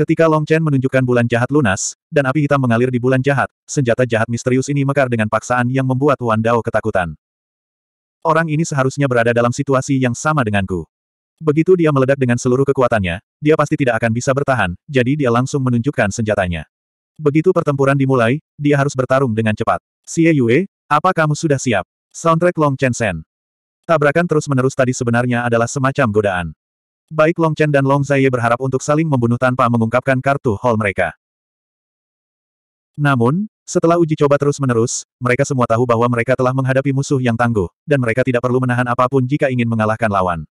Ketika Long Chen menunjukkan bulan jahat lunas, dan api hitam mengalir di bulan jahat, senjata jahat misterius ini mekar dengan paksaan yang membuat Wan Dao ketakutan. Orang ini seharusnya berada dalam situasi yang sama denganku. Begitu dia meledak dengan seluruh kekuatannya, dia pasti tidak akan bisa bertahan, jadi dia langsung menunjukkan senjatanya. Begitu pertempuran dimulai, dia harus bertarung dengan cepat. Xie Yue, apa kamu sudah siap? Soundtrack Long Chen Sen. Tabrakan terus-menerus tadi sebenarnya adalah semacam godaan. Baik Long Chen dan Long Zaiye berharap untuk saling membunuh tanpa mengungkapkan kartu hall mereka. Namun, setelah uji coba terus-menerus, mereka semua tahu bahwa mereka telah menghadapi musuh yang tangguh, dan mereka tidak perlu menahan apapun jika ingin mengalahkan lawan.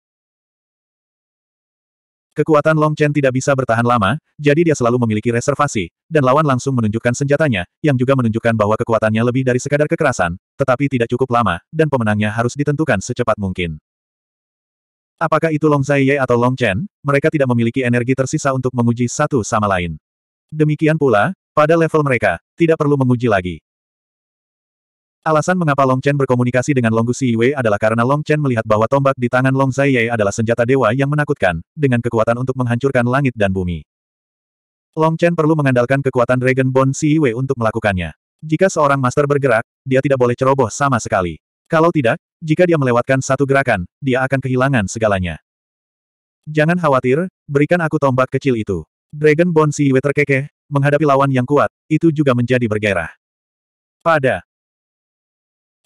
Kekuatan Long Chen tidak bisa bertahan lama, jadi dia selalu memiliki reservasi, dan lawan langsung menunjukkan senjatanya, yang juga menunjukkan bahwa kekuatannya lebih dari sekadar kekerasan, tetapi tidak cukup lama, dan pemenangnya harus ditentukan secepat mungkin. Apakah itu Long Zaiye atau Long Chen, mereka tidak memiliki energi tersisa untuk menguji satu sama lain. Demikian pula, pada level mereka, tidak perlu menguji lagi. Alasan mengapa Long Chen berkomunikasi dengan Long Gu Siwei adalah karena Long Chen melihat bahwa tombak di tangan Long Zaiye adalah senjata dewa yang menakutkan, dengan kekuatan untuk menghancurkan langit dan bumi. Long Chen perlu mengandalkan kekuatan Dragon Bone Siwei untuk melakukannya. Jika seorang master bergerak, dia tidak boleh ceroboh sama sekali. Kalau tidak, jika dia melewatkan satu gerakan, dia akan kehilangan segalanya. Jangan khawatir, berikan aku tombak kecil itu. Dragon Bone Yue terkekeh, menghadapi lawan yang kuat, itu juga menjadi bergairah. Pada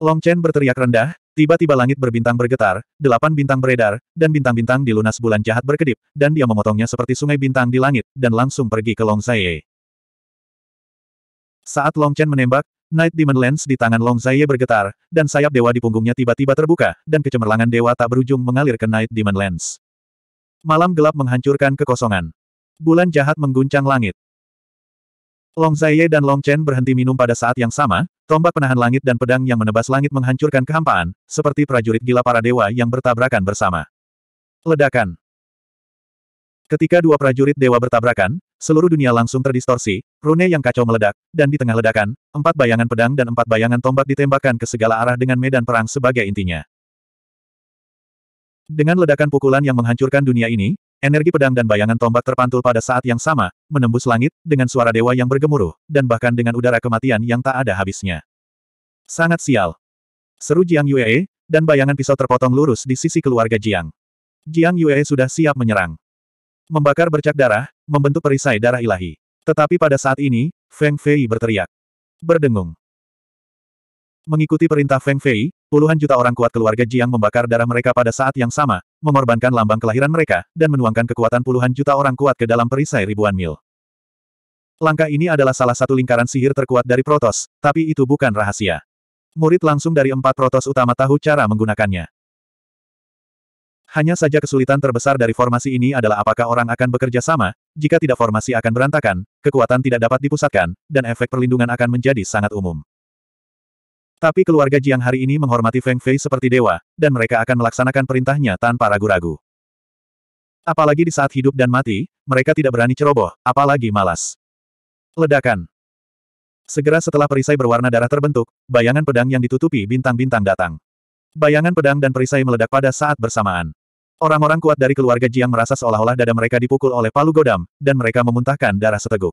Long Chen berteriak rendah, tiba-tiba langit berbintang bergetar, delapan bintang beredar, dan bintang-bintang di lunas bulan jahat berkedip, dan dia memotongnya seperti sungai bintang di langit, dan langsung pergi ke Long Zaiye. Saat Long Chen menembak, Night Demon Lens di tangan Long Zaiye bergetar, dan sayap dewa di punggungnya tiba-tiba terbuka, dan kecemerlangan dewa tak berujung mengalir ke Night Demon Lens. Malam gelap menghancurkan kekosongan. Bulan jahat mengguncang langit. Long Zaiye dan Long Chen berhenti minum pada saat yang sama, tombak penahan langit dan pedang yang menebas langit menghancurkan kehampaan, seperti prajurit gila para dewa yang bertabrakan bersama. Ledakan Ketika dua prajurit dewa bertabrakan, Seluruh dunia langsung terdistorsi, rune yang kacau meledak, dan di tengah ledakan, empat bayangan pedang dan empat bayangan tombak ditembakkan ke segala arah dengan medan perang sebagai intinya. Dengan ledakan pukulan yang menghancurkan dunia ini, energi pedang dan bayangan tombak terpantul pada saat yang sama, menembus langit, dengan suara dewa yang bergemuruh, dan bahkan dengan udara kematian yang tak ada habisnya. Sangat sial. Seru Jiang Yue, dan bayangan pisau terpotong lurus di sisi keluarga Jiang. Jiang Yue sudah siap menyerang. Membakar bercak darah, membentuk perisai darah ilahi. Tetapi pada saat ini, Feng Fei berteriak. Berdengung. Mengikuti perintah Feng Fei, puluhan juta orang kuat keluarga Jiang membakar darah mereka pada saat yang sama, mengorbankan lambang kelahiran mereka, dan menuangkan kekuatan puluhan juta orang kuat ke dalam perisai ribuan mil. Langkah ini adalah salah satu lingkaran sihir terkuat dari Protos, tapi itu bukan rahasia. Murid langsung dari empat Protos utama tahu cara menggunakannya. Hanya saja kesulitan terbesar dari formasi ini adalah apakah orang akan bekerja sama, jika tidak formasi akan berantakan, kekuatan tidak dapat dipusatkan, dan efek perlindungan akan menjadi sangat umum. Tapi keluarga Jiang hari ini menghormati Feng Fei seperti dewa, dan mereka akan melaksanakan perintahnya tanpa ragu-ragu. Apalagi di saat hidup dan mati, mereka tidak berani ceroboh, apalagi malas. Ledakan. Segera setelah perisai berwarna darah terbentuk, bayangan pedang yang ditutupi bintang-bintang datang. Bayangan pedang dan perisai meledak pada saat bersamaan. Orang-orang kuat dari keluarga Jiang merasa seolah-olah dada mereka dipukul oleh palu godam, dan mereka memuntahkan darah seteguk.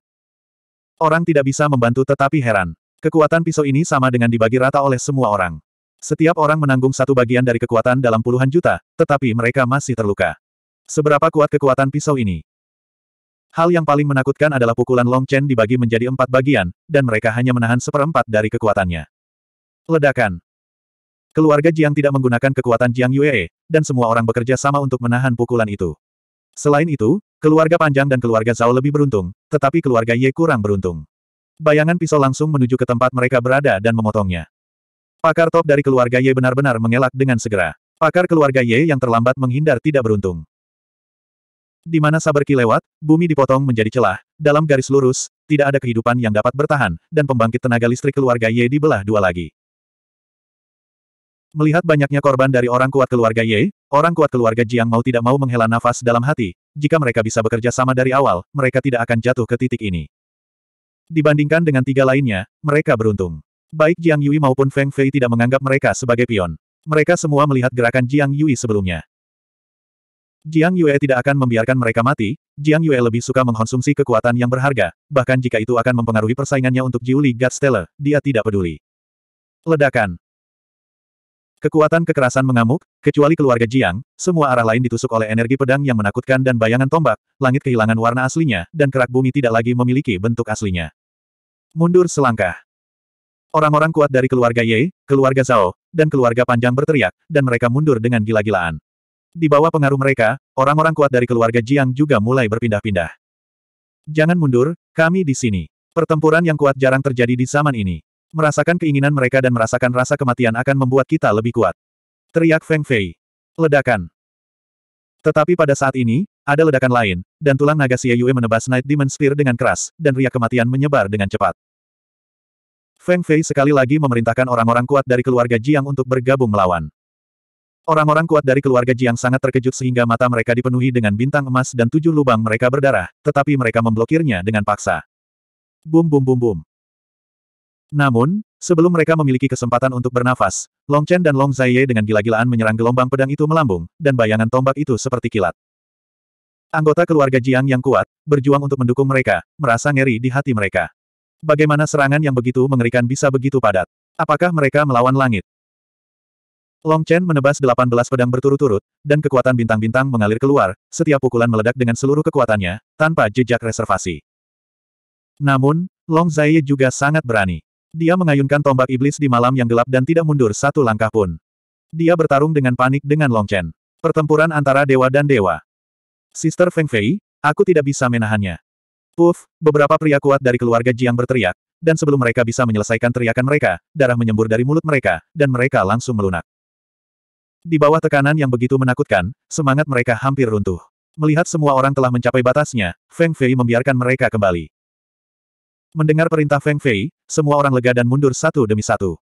Orang tidak bisa membantu tetapi heran. Kekuatan pisau ini sama dengan dibagi rata oleh semua orang. Setiap orang menanggung satu bagian dari kekuatan dalam puluhan juta, tetapi mereka masih terluka. Seberapa kuat kekuatan pisau ini? Hal yang paling menakutkan adalah pukulan Long Chen dibagi menjadi empat bagian, dan mereka hanya menahan seperempat dari kekuatannya. Ledakan. Keluarga Jiang tidak menggunakan kekuatan Jiang Yue, dan semua orang bekerja sama untuk menahan pukulan itu. Selain itu, keluarga Panjang dan keluarga Zhao lebih beruntung, tetapi keluarga Ye kurang beruntung. Bayangan pisau langsung menuju ke tempat mereka berada dan memotongnya. Pakar top dari keluarga Ye benar-benar mengelak dengan segera. Pakar keluarga Ye yang terlambat menghindar tidak beruntung. Di mana Ki lewat, bumi dipotong menjadi celah, dalam garis lurus, tidak ada kehidupan yang dapat bertahan, dan pembangkit tenaga listrik keluarga Ye dibelah dua lagi. Melihat banyaknya korban dari orang kuat keluarga Ye, orang kuat keluarga Jiang mau tidak mau menghela nafas dalam hati, jika mereka bisa bekerja sama dari awal, mereka tidak akan jatuh ke titik ini. Dibandingkan dengan tiga lainnya, mereka beruntung. Baik Jiang Yui maupun Feng Fei tidak menganggap mereka sebagai pion. Mereka semua melihat gerakan Jiang Yui sebelumnya. Jiang Yue tidak akan membiarkan mereka mati, Jiang Yue lebih suka mengkonsumsi kekuatan yang berharga, bahkan jika itu akan mempengaruhi persaingannya untuk Jiuli Godsteller, dia tidak peduli. Ledakan. Kekuatan kekerasan mengamuk, kecuali keluarga Jiang, semua arah lain ditusuk oleh energi pedang yang menakutkan dan bayangan tombak, langit kehilangan warna aslinya, dan kerak bumi tidak lagi memiliki bentuk aslinya. Mundur selangkah. Orang-orang kuat dari keluarga Ye, keluarga Zhao, dan keluarga Panjang berteriak, dan mereka mundur dengan gila-gilaan. Di bawah pengaruh mereka, orang-orang kuat dari keluarga Jiang juga mulai berpindah-pindah. Jangan mundur, kami di sini. Pertempuran yang kuat jarang terjadi di zaman ini. Merasakan keinginan mereka dan merasakan rasa kematian akan membuat kita lebih kuat. Teriak Feng Fei. Ledakan. Tetapi pada saat ini, ada ledakan lain, dan tulang naga Xie Yue menebas Night Demon Spear dengan keras, dan riak kematian menyebar dengan cepat. Feng Fei sekali lagi memerintahkan orang-orang kuat dari keluarga Jiang untuk bergabung melawan. Orang-orang kuat dari keluarga Jiang sangat terkejut sehingga mata mereka dipenuhi dengan bintang emas dan tujuh lubang mereka berdarah, tetapi mereka memblokirnya dengan paksa. Bum bum bum bum. Namun, sebelum mereka memiliki kesempatan untuk bernafas, Long Chen dan Long Zaiye dengan gila-gilaan menyerang gelombang pedang itu melambung, dan bayangan tombak itu seperti kilat. Anggota keluarga Jiang yang kuat, berjuang untuk mendukung mereka, merasa ngeri di hati mereka. Bagaimana serangan yang begitu mengerikan bisa begitu padat? Apakah mereka melawan langit? Long Chen menebas 18 pedang berturut-turut, dan kekuatan bintang-bintang mengalir keluar, setiap pukulan meledak dengan seluruh kekuatannya, tanpa jejak reservasi. Namun, Long Zaiye juga sangat berani. Dia mengayunkan tombak iblis di malam yang gelap dan tidak mundur satu langkah pun. Dia bertarung dengan panik dengan Long Chen. Pertempuran antara dewa dan dewa. Sister Feng Fei, aku tidak bisa menahannya. Puf, beberapa pria kuat dari keluarga Jiang berteriak, dan sebelum mereka bisa menyelesaikan teriakan mereka, darah menyembur dari mulut mereka, dan mereka langsung melunak. Di bawah tekanan yang begitu menakutkan, semangat mereka hampir runtuh. Melihat semua orang telah mencapai batasnya, Feng Fei membiarkan mereka kembali. Mendengar perintah Feng Fei, semua orang lega dan mundur satu demi satu.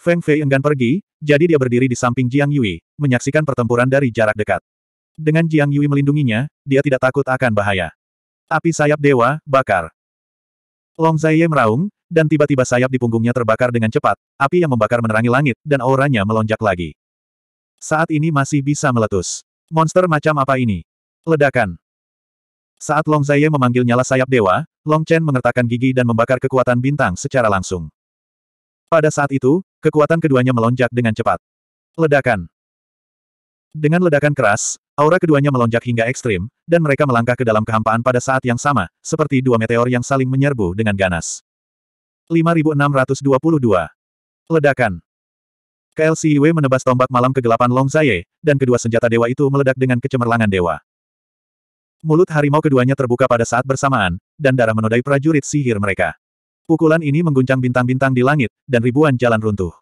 Feng Fei enggan pergi, jadi dia berdiri di samping Jiang Yui, menyaksikan pertempuran dari jarak dekat. Dengan Jiang Yui melindunginya, dia tidak takut akan bahaya. Api sayap dewa, bakar. Long Zaiye meraung, dan tiba-tiba sayap di punggungnya terbakar dengan cepat, api yang membakar menerangi langit, dan auranya melonjak lagi. Saat ini masih bisa meletus. Monster macam apa ini? Ledakan. Saat Long Zaye memanggil nyala sayap dewa, Long Chen mengertakkan gigi dan membakar kekuatan bintang secara langsung. Pada saat itu, kekuatan keduanya melonjak dengan cepat. Ledakan. Dengan ledakan keras, aura keduanya melonjak hingga ekstrim, dan mereka melangkah ke dalam kehampaan pada saat yang sama, seperti dua meteor yang saling menyerbu dengan ganas. 5622. Ledakan. KLCIW menebas tombak malam kegelapan Long Zaye, dan kedua senjata dewa itu meledak dengan kecemerlangan dewa. Mulut harimau keduanya terbuka pada saat bersamaan, dan darah menodai prajurit sihir mereka. Pukulan ini mengguncang bintang-bintang di langit, dan ribuan jalan runtuh.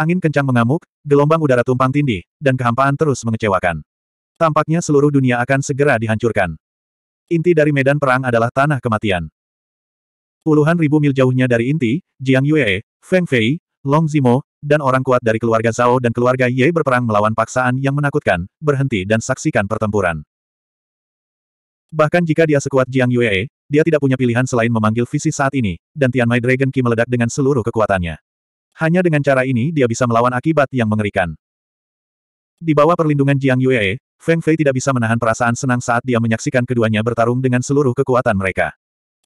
Angin kencang mengamuk, gelombang udara tumpang tindih, dan kehampaan terus mengecewakan. Tampaknya seluruh dunia akan segera dihancurkan. Inti dari medan perang adalah tanah kematian. Puluhan ribu mil jauhnya dari inti, Jiang Yue, Feng Fei, Long Zimo, dan orang kuat dari keluarga Zhao dan keluarga Ye berperang melawan paksaan yang menakutkan, berhenti dan saksikan pertempuran. Bahkan jika dia sekuat Jiang Yue, dia tidak punya pilihan selain memanggil visi saat ini, dan Tianmai Dragon Ki meledak dengan seluruh kekuatannya. Hanya dengan cara ini dia bisa melawan akibat yang mengerikan. Di bawah perlindungan Jiang Yue, Feng Fei tidak bisa menahan perasaan senang saat dia menyaksikan keduanya bertarung dengan seluruh kekuatan mereka.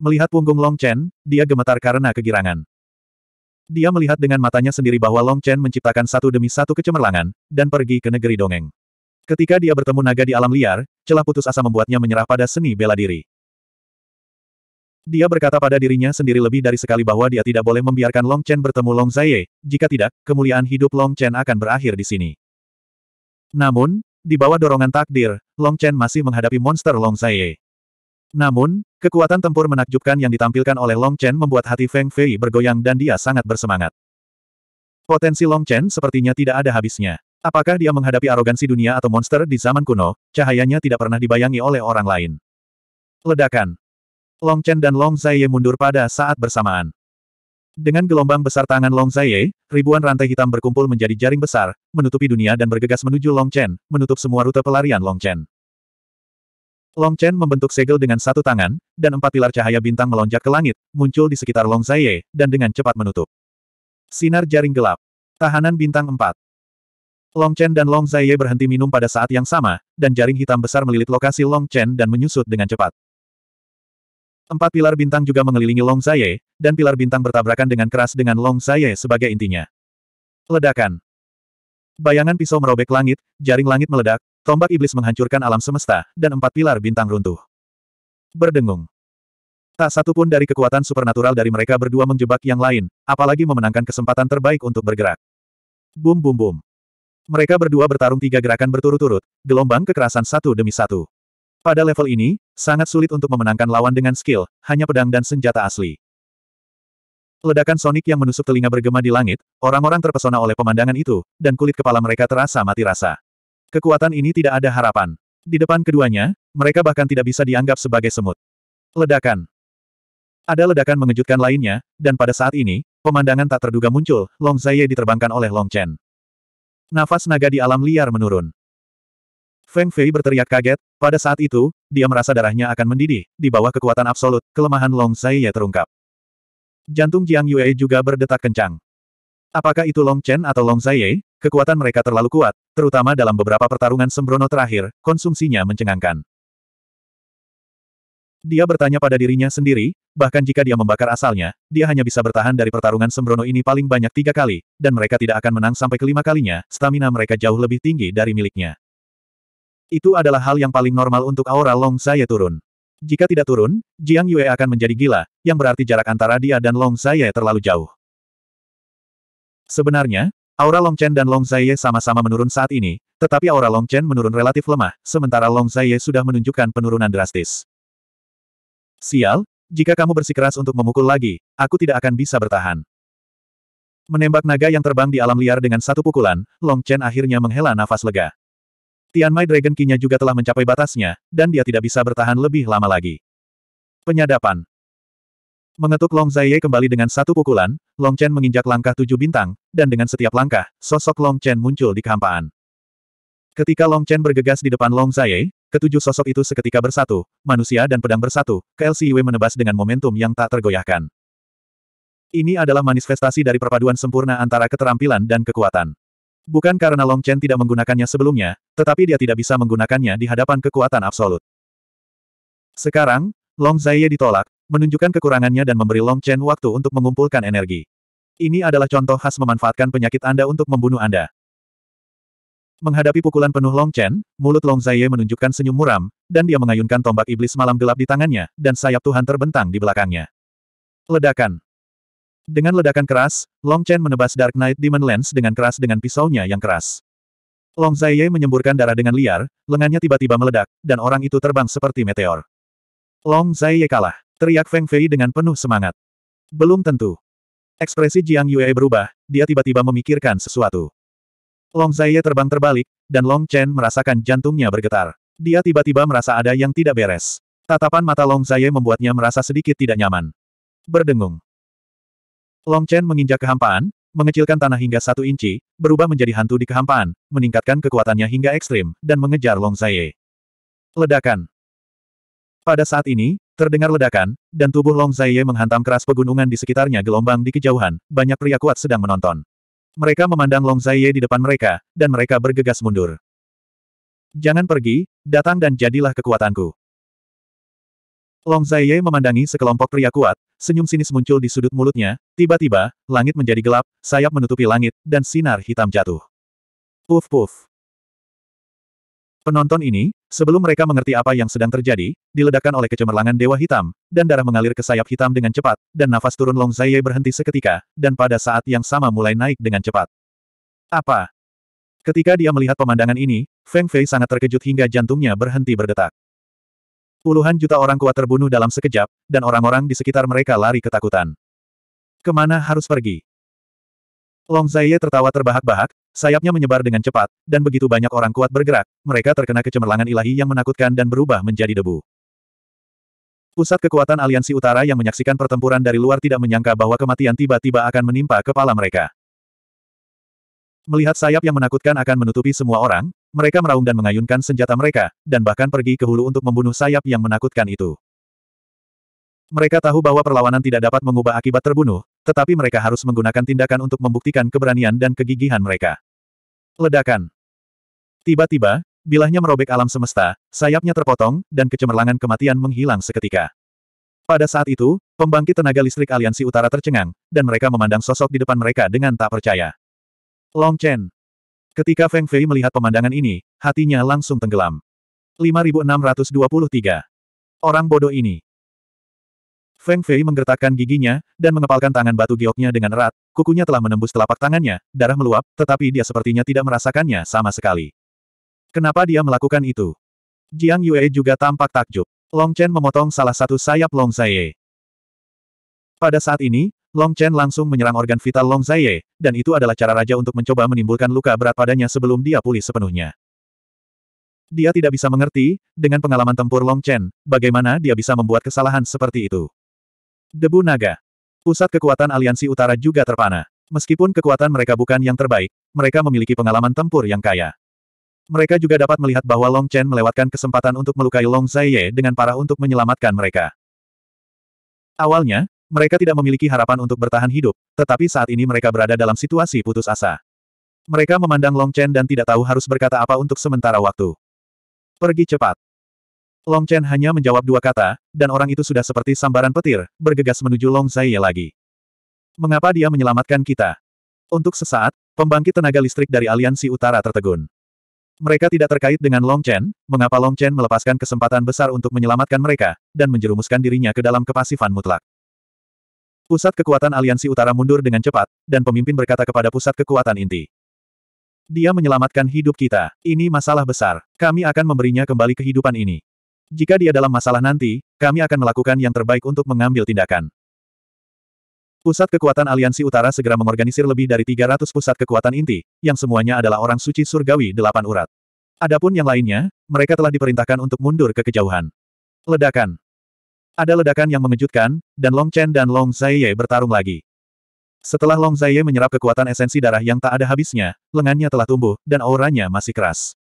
Melihat punggung Long Chen, dia gemetar karena kegirangan. Dia melihat dengan matanya sendiri bahwa Long Chen menciptakan satu demi satu kecemerlangan, dan pergi ke negeri dongeng. Ketika dia bertemu naga di alam liar, celah putus asa membuatnya menyerah pada seni bela diri. Dia berkata pada dirinya sendiri lebih dari sekali bahwa dia tidak boleh membiarkan Long Chen bertemu Long Zaye, jika tidak, kemuliaan hidup Long Chen akan berakhir di sini. Namun, di bawah dorongan takdir, Long Chen masih menghadapi monster Long Zaye. Namun, kekuatan tempur menakjubkan yang ditampilkan oleh Long Chen membuat hati Feng Fei bergoyang dan dia sangat bersemangat. Potensi Long Chen sepertinya tidak ada habisnya. Apakah dia menghadapi arogansi dunia atau monster di zaman kuno, cahayanya tidak pernah dibayangi oleh orang lain. Ledakan. Long Chen dan Long Zaiye mundur pada saat bersamaan. Dengan gelombang besar tangan Long Zaiye, ribuan rantai hitam berkumpul menjadi jaring besar, menutupi dunia dan bergegas menuju Long Chen, menutup semua rute pelarian Long Chen. Long Chen membentuk segel dengan satu tangan, dan empat pilar cahaya bintang melonjak ke langit, muncul di sekitar Long Zaiye, dan dengan cepat menutup. Sinar jaring gelap. Tahanan bintang empat. Long Chen dan Long Zaiye berhenti minum pada saat yang sama, dan jaring hitam besar melilit lokasi Long Chen dan menyusut dengan cepat. Empat pilar bintang juga mengelilingi Long Zaiye, dan pilar bintang bertabrakan dengan keras dengan Long Zaiye sebagai intinya. Ledakan. Bayangan pisau merobek langit, jaring langit meledak, tombak iblis menghancurkan alam semesta, dan empat pilar bintang runtuh. Berdengung. Tak satu pun dari kekuatan supernatural dari mereka berdua menjebak yang lain, apalagi memenangkan kesempatan terbaik untuk bergerak. Bum bum bum. Mereka berdua bertarung tiga gerakan berturut-turut, gelombang kekerasan satu demi satu. Pada level ini, sangat sulit untuk memenangkan lawan dengan skill, hanya pedang dan senjata asli. Ledakan sonik yang menusuk telinga bergema di langit, orang-orang terpesona oleh pemandangan itu, dan kulit kepala mereka terasa mati rasa. Kekuatan ini tidak ada harapan. Di depan keduanya, mereka bahkan tidak bisa dianggap sebagai semut. Ledakan. Ada ledakan mengejutkan lainnya, dan pada saat ini, pemandangan tak terduga muncul, Long Zaiye diterbangkan oleh Long Chen. Nafas naga di alam liar menurun. Feng Fei berteriak kaget, pada saat itu, dia merasa darahnya akan mendidih, di bawah kekuatan absolut, kelemahan Long Zaiye terungkap. Jantung Jiang Yue juga berdetak kencang. Apakah itu Long Chen atau Long Zaiye? Kekuatan mereka terlalu kuat, terutama dalam beberapa pertarungan sembrono terakhir, konsumsinya mencengangkan. Dia bertanya pada dirinya sendiri, bahkan jika dia membakar asalnya, dia hanya bisa bertahan dari pertarungan sembrono ini paling banyak tiga kali, dan mereka tidak akan menang sampai kelima kalinya, stamina mereka jauh lebih tinggi dari miliknya. Itu adalah hal yang paling normal untuk aura Long Saya turun. Jika tidak turun, Jiang Yue akan menjadi gila, yang berarti jarak antara dia dan Long Saya terlalu jauh. Sebenarnya, aura Long Chen dan Long Saye sama-sama menurun saat ini, tetapi aura Long Chen menurun relatif lemah, sementara Long Saye sudah menunjukkan penurunan drastis. Sial, jika kamu bersikeras untuk memukul lagi, aku tidak akan bisa bertahan. Menembak naga yang terbang di alam liar dengan satu pukulan, Long Chen akhirnya menghela nafas lega. Tian Mai Dragon Kinya juga telah mencapai batasnya, dan dia tidak bisa bertahan lebih lama lagi. Penyadapan Mengetuk Long Zaiye kembali dengan satu pukulan, Long Chen menginjak langkah tujuh bintang, dan dengan setiap langkah, sosok Long Chen muncul di kehampaan. Ketika Long Chen bergegas di depan Long Zaye, ketujuh sosok itu seketika bersatu, manusia dan pedang bersatu, LCW menebas dengan momentum yang tak tergoyahkan. Ini adalah manifestasi dari perpaduan sempurna antara keterampilan dan kekuatan. Bukan karena Long Chen tidak menggunakannya sebelumnya, tetapi dia tidak bisa menggunakannya di hadapan kekuatan absolut. Sekarang, Long Zaye ditolak, menunjukkan kekurangannya dan memberi Long Chen waktu untuk mengumpulkan energi. Ini adalah contoh khas memanfaatkan penyakit Anda untuk membunuh Anda. Menghadapi pukulan penuh Long Chen, mulut Long Zaiye menunjukkan senyum muram, dan dia mengayunkan tombak iblis malam gelap di tangannya, dan sayap Tuhan terbentang di belakangnya. Ledakan. Dengan ledakan keras, Long Chen menebas Dark Knight Demon Lens dengan keras dengan pisaunya yang keras. Long Zaiye menyemburkan darah dengan liar, lengannya tiba-tiba meledak, dan orang itu terbang seperti meteor. Long Zaiye kalah, teriak Feng Fei dengan penuh semangat. Belum tentu. Ekspresi Jiang Yue berubah, dia tiba-tiba memikirkan sesuatu. Long Zaiye terbang terbalik, dan Long Chen merasakan jantungnya bergetar. Dia tiba-tiba merasa ada yang tidak beres. Tatapan mata Long Zaiye membuatnya merasa sedikit tidak nyaman. Berdengung. Long Chen menginjak kehampaan, mengecilkan tanah hingga satu inci, berubah menjadi hantu di kehampaan, meningkatkan kekuatannya hingga ekstrim, dan mengejar Long Zaiye. Ledakan. Pada saat ini, terdengar ledakan, dan tubuh Long Zaiye menghantam keras pegunungan di sekitarnya gelombang di kejauhan, banyak pria kuat sedang menonton. Mereka memandang Long Zaiye di depan mereka, dan mereka bergegas mundur. Jangan pergi, datang dan jadilah kekuatanku. Long Zaiye memandangi sekelompok pria kuat, senyum sinis muncul di sudut mulutnya, tiba-tiba, langit menjadi gelap, sayap menutupi langit, dan sinar hitam jatuh. Puf puf. Penonton ini, sebelum mereka mengerti apa yang sedang terjadi, diledakkan oleh kecemerlangan Dewa Hitam, dan darah mengalir ke sayap hitam dengan cepat, dan nafas turun Long Zaiye berhenti seketika, dan pada saat yang sama mulai naik dengan cepat. Apa? Ketika dia melihat pemandangan ini, Feng Fei sangat terkejut hingga jantungnya berhenti berdetak. Puluhan juta orang kuat terbunuh dalam sekejap, dan orang-orang di sekitar mereka lari ketakutan. Kemana harus pergi? Long Zaiye tertawa terbahak-bahak, sayapnya menyebar dengan cepat, dan begitu banyak orang kuat bergerak, mereka terkena kecemerlangan ilahi yang menakutkan dan berubah menjadi debu. Pusat kekuatan aliansi utara yang menyaksikan pertempuran dari luar tidak menyangka bahwa kematian tiba-tiba akan menimpa kepala mereka. Melihat sayap yang menakutkan akan menutupi semua orang, mereka meraung dan mengayunkan senjata mereka, dan bahkan pergi ke hulu untuk membunuh sayap yang menakutkan itu. Mereka tahu bahwa perlawanan tidak dapat mengubah akibat terbunuh, tetapi mereka harus menggunakan tindakan untuk membuktikan keberanian dan kegigihan mereka. Ledakan. Tiba-tiba, bilahnya merobek alam semesta, sayapnya terpotong, dan kecemerlangan kematian menghilang seketika. Pada saat itu, pembangkit tenaga listrik aliansi utara tercengang, dan mereka memandang sosok di depan mereka dengan tak percaya. Long Chen. Ketika Feng Fei melihat pemandangan ini, hatinya langsung tenggelam. 5623. Orang bodoh ini. Feng Fei menggertakkan giginya, dan mengepalkan tangan batu gioknya dengan erat, kukunya telah menembus telapak tangannya, darah meluap, tetapi dia sepertinya tidak merasakannya sama sekali. Kenapa dia melakukan itu? Jiang Yue juga tampak takjub. Long Chen memotong salah satu sayap Long Zaiye. Pada saat ini, Long Chen langsung menyerang organ vital Long Zaiye, dan itu adalah cara raja untuk mencoba menimbulkan luka berat padanya sebelum dia pulih sepenuhnya. Dia tidak bisa mengerti, dengan pengalaman tempur Long Chen, bagaimana dia bisa membuat kesalahan seperti itu. Debu naga. Pusat kekuatan aliansi utara juga terpana. Meskipun kekuatan mereka bukan yang terbaik, mereka memiliki pengalaman tempur yang kaya. Mereka juga dapat melihat bahwa Long Chen melewatkan kesempatan untuk melukai Long Zaiye dengan parah untuk menyelamatkan mereka. Awalnya, mereka tidak memiliki harapan untuk bertahan hidup, tetapi saat ini mereka berada dalam situasi putus asa. Mereka memandang Long Chen dan tidak tahu harus berkata apa untuk sementara waktu. Pergi cepat. Long Chen hanya menjawab dua kata, dan orang itu sudah seperti sambaran petir, bergegas menuju Long Zaiye lagi. Mengapa dia menyelamatkan kita? Untuk sesaat, pembangkit tenaga listrik dari Aliansi Utara tertegun. Mereka tidak terkait dengan Long Chen, mengapa Long Chen melepaskan kesempatan besar untuk menyelamatkan mereka, dan menjerumuskan dirinya ke dalam kepasifan mutlak. Pusat kekuatan Aliansi Utara mundur dengan cepat, dan pemimpin berkata kepada pusat kekuatan inti. Dia menyelamatkan hidup kita. Ini masalah besar. Kami akan memberinya kembali kehidupan ini. Jika dia dalam masalah nanti, kami akan melakukan yang terbaik untuk mengambil tindakan. Pusat kekuatan Aliansi Utara segera mengorganisir lebih dari 300 pusat kekuatan inti, yang semuanya adalah orang suci surgawi delapan urat. Adapun yang lainnya, mereka telah diperintahkan untuk mundur ke kejauhan. Ledakan. Ada ledakan yang mengejutkan, dan Long Chen dan Long Zaiye bertarung lagi. Setelah Long Zaiye menyerap kekuatan esensi darah yang tak ada habisnya, lengannya telah tumbuh, dan auranya masih keras.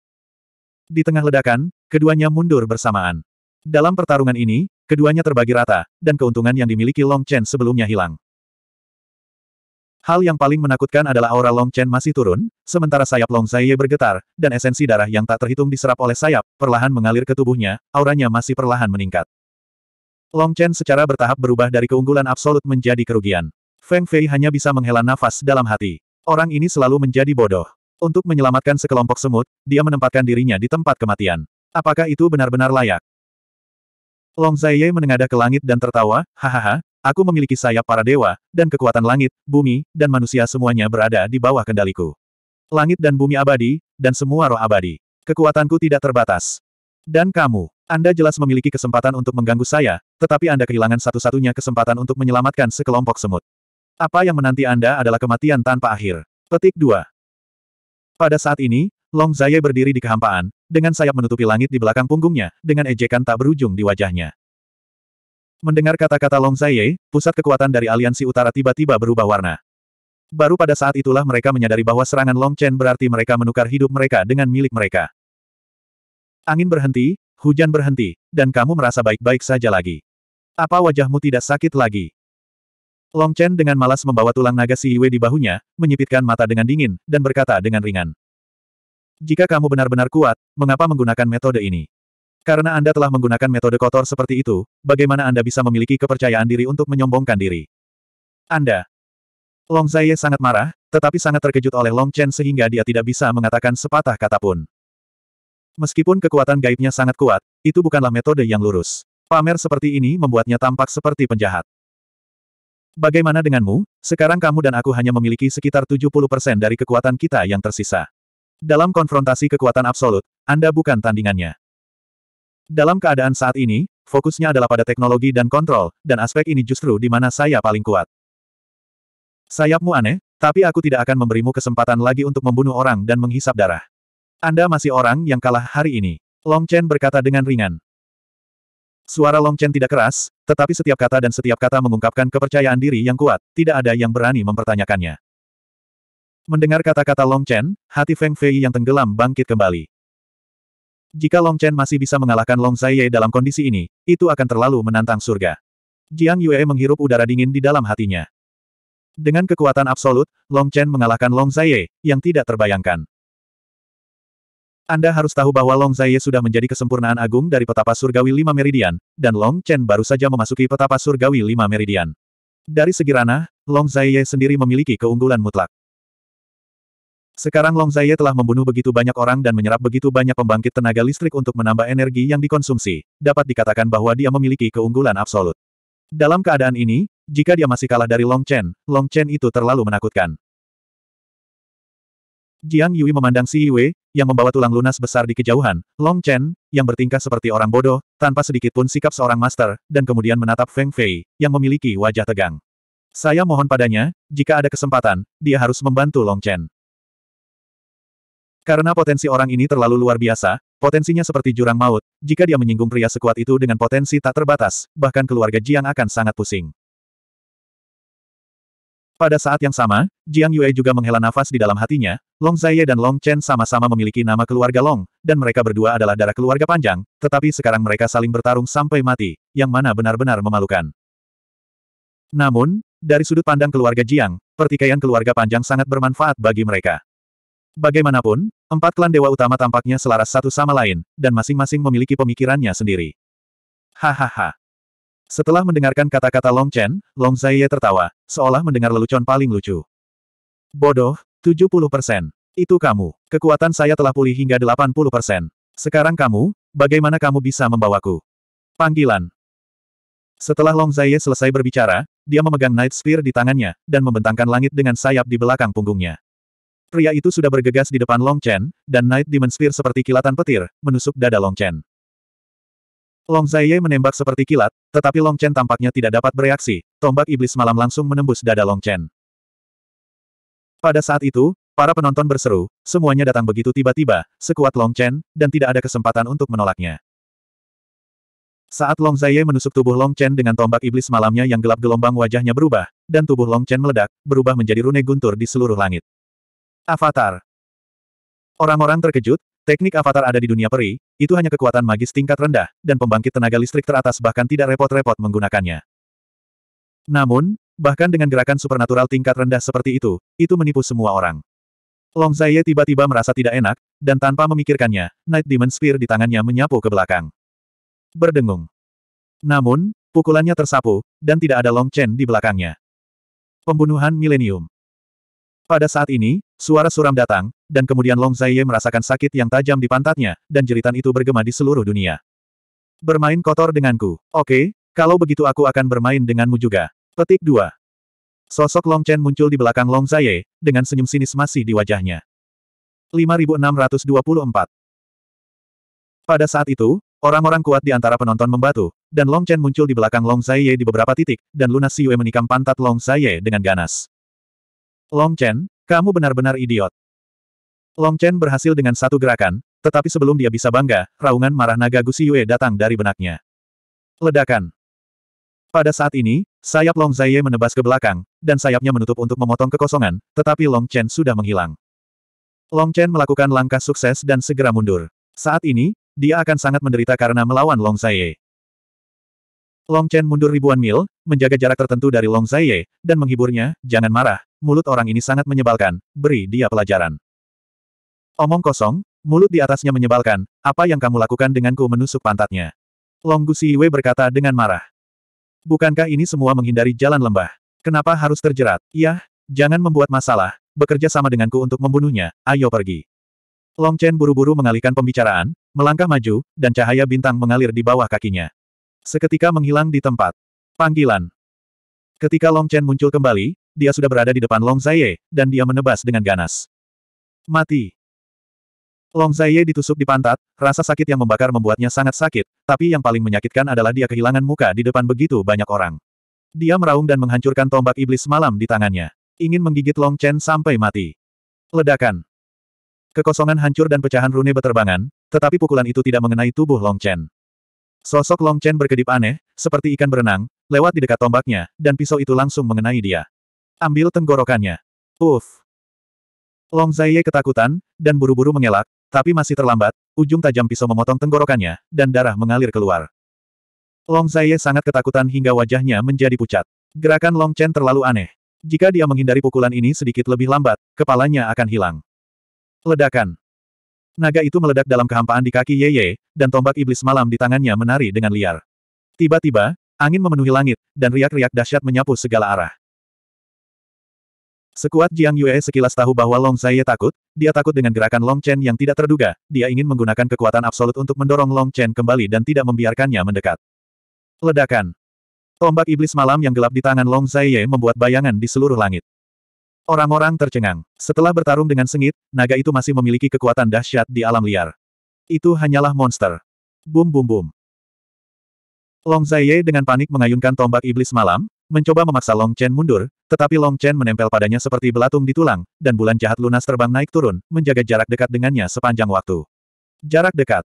Di tengah ledakan, keduanya mundur bersamaan. Dalam pertarungan ini, keduanya terbagi rata, dan keuntungan yang dimiliki Long Chen sebelumnya hilang. Hal yang paling menakutkan adalah aura Long Chen masih turun, sementara sayap Long Zaiye bergetar, dan esensi darah yang tak terhitung diserap oleh sayap, perlahan mengalir ke tubuhnya, auranya masih perlahan meningkat. Long Chen secara bertahap berubah dari keunggulan absolut menjadi kerugian. Feng Fei hanya bisa menghela nafas dalam hati. Orang ini selalu menjadi bodoh. Untuk menyelamatkan sekelompok semut, dia menempatkan dirinya di tempat kematian. Apakah itu benar-benar layak? Long Zaiye menengadah ke langit dan tertawa, hahaha, aku memiliki sayap para dewa, dan kekuatan langit, bumi, dan manusia semuanya berada di bawah kendaliku. Langit dan bumi abadi, dan semua roh abadi. Kekuatanku tidak terbatas. Dan kamu, Anda jelas memiliki kesempatan untuk mengganggu saya, tetapi Anda kehilangan satu-satunya kesempatan untuk menyelamatkan sekelompok semut. Apa yang menanti Anda adalah kematian tanpa akhir. Petik 2. Pada saat ini, Long Zaye berdiri di kehampaan, dengan sayap menutupi langit di belakang punggungnya, dengan ejekan tak berujung di wajahnya. Mendengar kata-kata Long Zaye, pusat kekuatan dari aliansi utara tiba-tiba berubah warna. Baru pada saat itulah mereka menyadari bahwa serangan Long Chen berarti mereka menukar hidup mereka dengan milik mereka. Angin berhenti, hujan berhenti, dan kamu merasa baik-baik saja lagi. Apa wajahmu tidak sakit lagi? Long Chen dengan malas membawa tulang naga Si Yue di bahunya, menyipitkan mata dengan dingin, dan berkata dengan ringan. Jika kamu benar-benar kuat, mengapa menggunakan metode ini? Karena Anda telah menggunakan metode kotor seperti itu, bagaimana Anda bisa memiliki kepercayaan diri untuk menyombongkan diri? Anda. Long Zaiye sangat marah, tetapi sangat terkejut oleh Long Chen sehingga dia tidak bisa mengatakan sepatah kata pun. Meskipun kekuatan gaibnya sangat kuat, itu bukanlah metode yang lurus. Pamer seperti ini membuatnya tampak seperti penjahat. Bagaimana denganmu, sekarang kamu dan aku hanya memiliki sekitar 70% dari kekuatan kita yang tersisa. Dalam konfrontasi kekuatan absolut, Anda bukan tandingannya. Dalam keadaan saat ini, fokusnya adalah pada teknologi dan kontrol, dan aspek ini justru di mana saya paling kuat. Sayapmu aneh, tapi aku tidak akan memberimu kesempatan lagi untuk membunuh orang dan menghisap darah. Anda masih orang yang kalah hari ini. Long Chen berkata dengan ringan. Suara Long Chen tidak keras, tetapi setiap kata dan setiap kata mengungkapkan kepercayaan diri yang kuat, tidak ada yang berani mempertanyakannya. Mendengar kata-kata Long Chen, hati Feng Fei yang tenggelam bangkit kembali. Jika Long Chen masih bisa mengalahkan Long Zaiye dalam kondisi ini, itu akan terlalu menantang surga. Jiang Yue menghirup udara dingin di dalam hatinya. Dengan kekuatan absolut, Long Chen mengalahkan Long Zaiye, yang tidak terbayangkan. Anda harus tahu bahwa Long Zaiye sudah menjadi kesempurnaan agung dari petapa surgawi lima meridian, dan Long Chen baru saja memasuki petapa surgawi lima meridian. Dari segi ranah, Long Zaiye sendiri memiliki keunggulan mutlak. Sekarang Long Zaiye telah membunuh begitu banyak orang dan menyerap begitu banyak pembangkit tenaga listrik untuk menambah energi yang dikonsumsi, dapat dikatakan bahwa dia memiliki keunggulan absolut. Dalam keadaan ini, jika dia masih kalah dari Long Chen, Long Chen itu terlalu menakutkan. Jiang Yui memandang Si Yue, yang membawa tulang lunas besar di kejauhan, Long Chen, yang bertingkah seperti orang bodoh, tanpa sedikit pun sikap seorang master, dan kemudian menatap Feng Fei, yang memiliki wajah tegang. Saya mohon padanya, jika ada kesempatan, dia harus membantu Long Chen. Karena potensi orang ini terlalu luar biasa, potensinya seperti jurang maut, jika dia menyinggung pria sekuat itu dengan potensi tak terbatas, bahkan keluarga Jiang akan sangat pusing. Pada saat yang sama, Jiang Yue juga menghela nafas di dalam hatinya, Long Zaiye dan Long Chen sama-sama memiliki nama keluarga Long, dan mereka berdua adalah darah keluarga panjang, tetapi sekarang mereka saling bertarung sampai mati, yang mana benar-benar memalukan. Namun, dari sudut pandang keluarga Jiang, pertikaian keluarga panjang sangat bermanfaat bagi mereka. Bagaimanapun, empat klan dewa utama tampaknya selaras satu sama lain, dan masing-masing memiliki pemikirannya sendiri. Hahaha. Setelah mendengarkan kata-kata Long Chen, Long Zaiye tertawa, seolah mendengar lelucon paling lucu. Bodoh, 70 persen. Itu kamu. Kekuatan saya telah pulih hingga 80 persen. Sekarang kamu, bagaimana kamu bisa membawaku? Panggilan. Setelah Long Zaiye selesai berbicara, dia memegang Night Spear di tangannya, dan membentangkan langit dengan sayap di belakang punggungnya. Pria itu sudah bergegas di depan Long Chen, dan Night Demon Spear seperti kilatan petir, menusuk dada Long Chen. Long Zaiye menembak seperti kilat, tetapi Long Chen tampaknya tidak dapat bereaksi, tombak iblis malam langsung menembus dada Long Chen. Pada saat itu, para penonton berseru, semuanya datang begitu tiba-tiba, sekuat Long Chen, dan tidak ada kesempatan untuk menolaknya. Saat Long Zaiye menusuk tubuh Long Chen dengan tombak iblis malamnya yang gelap gelombang wajahnya berubah, dan tubuh Long Chen meledak, berubah menjadi rune guntur di seluruh langit. Avatar, Orang-orang terkejut, Teknik avatar ada di dunia peri, itu hanya kekuatan magis tingkat rendah, dan pembangkit tenaga listrik teratas bahkan tidak repot-repot menggunakannya. Namun, bahkan dengan gerakan supernatural tingkat rendah seperti itu, itu menipu semua orang. Long Zaiye tiba-tiba merasa tidak enak, dan tanpa memikirkannya, Night Demon Spear di tangannya menyapu ke belakang. Berdengung. Namun, pukulannya tersapu, dan tidak ada Long Chen di belakangnya. Pembunuhan Milenium pada saat ini, suara suram datang, dan kemudian Long Zaiye merasakan sakit yang tajam di pantatnya, dan jeritan itu bergema di seluruh dunia. Bermain kotor denganku. Oke, kalau begitu aku akan bermain denganmu juga. Petik 2. Sosok Long Chen muncul di belakang Long Zaiye, dengan senyum sinis masih di wajahnya. 5624 Pada saat itu, orang-orang kuat di antara penonton membatu, dan Long Chen muncul di belakang Long Zaiye di beberapa titik, dan Luna Siwe menikam pantat Long Zaiye dengan ganas. Long Chen, kamu benar-benar idiot. Long Chen berhasil dengan satu gerakan, tetapi sebelum dia bisa bangga, raungan marah naga Gusi Yue datang dari benaknya. Ledakan. Pada saat ini, sayap Long Zaiye menebas ke belakang, dan sayapnya menutup untuk memotong kekosongan, tetapi Long Chen sudah menghilang. Long Chen melakukan langkah sukses dan segera mundur. Saat ini, dia akan sangat menderita karena melawan Long Zaiye. Long Chen mundur ribuan mil, menjaga jarak tertentu dari Long Zaiye, dan menghiburnya, jangan marah, mulut orang ini sangat menyebalkan, beri dia pelajaran. Omong kosong, mulut di atasnya menyebalkan, apa yang kamu lakukan denganku menusuk pantatnya. Long Wei berkata dengan marah. Bukankah ini semua menghindari jalan lembah? Kenapa harus terjerat? Yah, jangan membuat masalah, bekerja sama denganku untuk membunuhnya, ayo pergi. Long Chen buru-buru mengalihkan pembicaraan, melangkah maju, dan cahaya bintang mengalir di bawah kakinya. Seketika menghilang di tempat. Panggilan. Ketika Long Chen muncul kembali, dia sudah berada di depan Long Zaiye, dan dia menebas dengan ganas. Mati. Long Zaiye ditusuk di pantat, rasa sakit yang membakar membuatnya sangat sakit, tapi yang paling menyakitkan adalah dia kehilangan muka di depan begitu banyak orang. Dia meraung dan menghancurkan tombak iblis malam di tangannya. Ingin menggigit Long Chen sampai mati. Ledakan. Kekosongan hancur dan pecahan rune beterbangan, tetapi pukulan itu tidak mengenai tubuh Long Chen. Sosok Long Chen berkedip aneh, seperti ikan berenang, lewat di dekat tombaknya, dan pisau itu langsung mengenai dia. Ambil tenggorokannya. Uff. Long Zaiye ketakutan, dan buru-buru mengelak, tapi masih terlambat, ujung tajam pisau memotong tenggorokannya, dan darah mengalir keluar. Long Zaiye sangat ketakutan hingga wajahnya menjadi pucat. Gerakan Long Chen terlalu aneh. Jika dia menghindari pukulan ini sedikit lebih lambat, kepalanya akan hilang. Ledakan. Naga itu meledak dalam kehampaan di kaki Yeye, dan tombak iblis malam di tangannya menari dengan liar. Tiba-tiba, angin memenuhi langit, dan riak-riak dahsyat menyapu segala arah. Sekuat Jiang Yue sekilas tahu bahwa Long Zaiye takut, dia takut dengan gerakan Long Chen yang tidak terduga, dia ingin menggunakan kekuatan absolut untuk mendorong Long Chen kembali dan tidak membiarkannya mendekat. Ledakan. Tombak iblis malam yang gelap di tangan Long Zaiye membuat bayangan di seluruh langit. Orang-orang tercengang. Setelah bertarung dengan sengit, naga itu masih memiliki kekuatan dahsyat di alam liar. Itu hanyalah monster. Bum bum bum. Long Zaiye dengan panik mengayunkan tombak iblis malam, mencoba memaksa Long Chen mundur, tetapi Long Chen menempel padanya seperti belatung di tulang, dan bulan jahat lunas terbang naik turun, menjaga jarak dekat dengannya sepanjang waktu. Jarak dekat.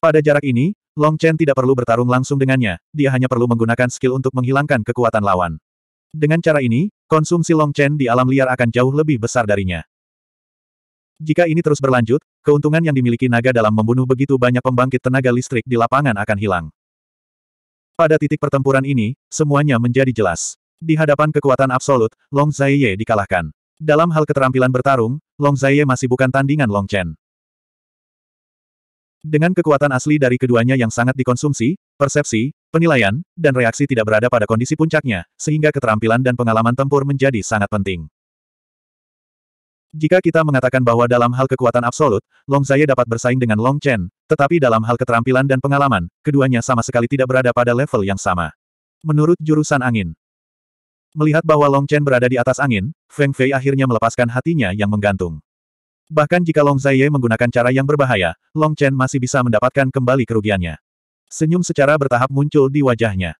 Pada jarak ini, Long Chen tidak perlu bertarung langsung dengannya, dia hanya perlu menggunakan skill untuk menghilangkan kekuatan lawan. Dengan cara ini, konsumsi Long Chen di alam liar akan jauh lebih besar darinya. Jika ini terus berlanjut, keuntungan yang dimiliki naga dalam membunuh begitu banyak pembangkit tenaga listrik di lapangan akan hilang. Pada titik pertempuran ini, semuanya menjadi jelas. Di hadapan kekuatan absolut, Long Zaiye dikalahkan. Dalam hal keterampilan bertarung, Long Zaiye masih bukan tandingan Long Chen. Dengan kekuatan asli dari keduanya yang sangat dikonsumsi, persepsi, penilaian, dan reaksi tidak berada pada kondisi puncaknya, sehingga keterampilan dan pengalaman tempur menjadi sangat penting. Jika kita mengatakan bahwa dalam hal kekuatan absolut, Long Zaiye dapat bersaing dengan Long Chen, tetapi dalam hal keterampilan dan pengalaman, keduanya sama sekali tidak berada pada level yang sama. Menurut jurusan angin. Melihat bahwa Long Chen berada di atas angin, Feng Fei akhirnya melepaskan hatinya yang menggantung. Bahkan jika Long Zaiye menggunakan cara yang berbahaya, Long Chen masih bisa mendapatkan kembali kerugiannya. Senyum secara bertahap muncul di wajahnya.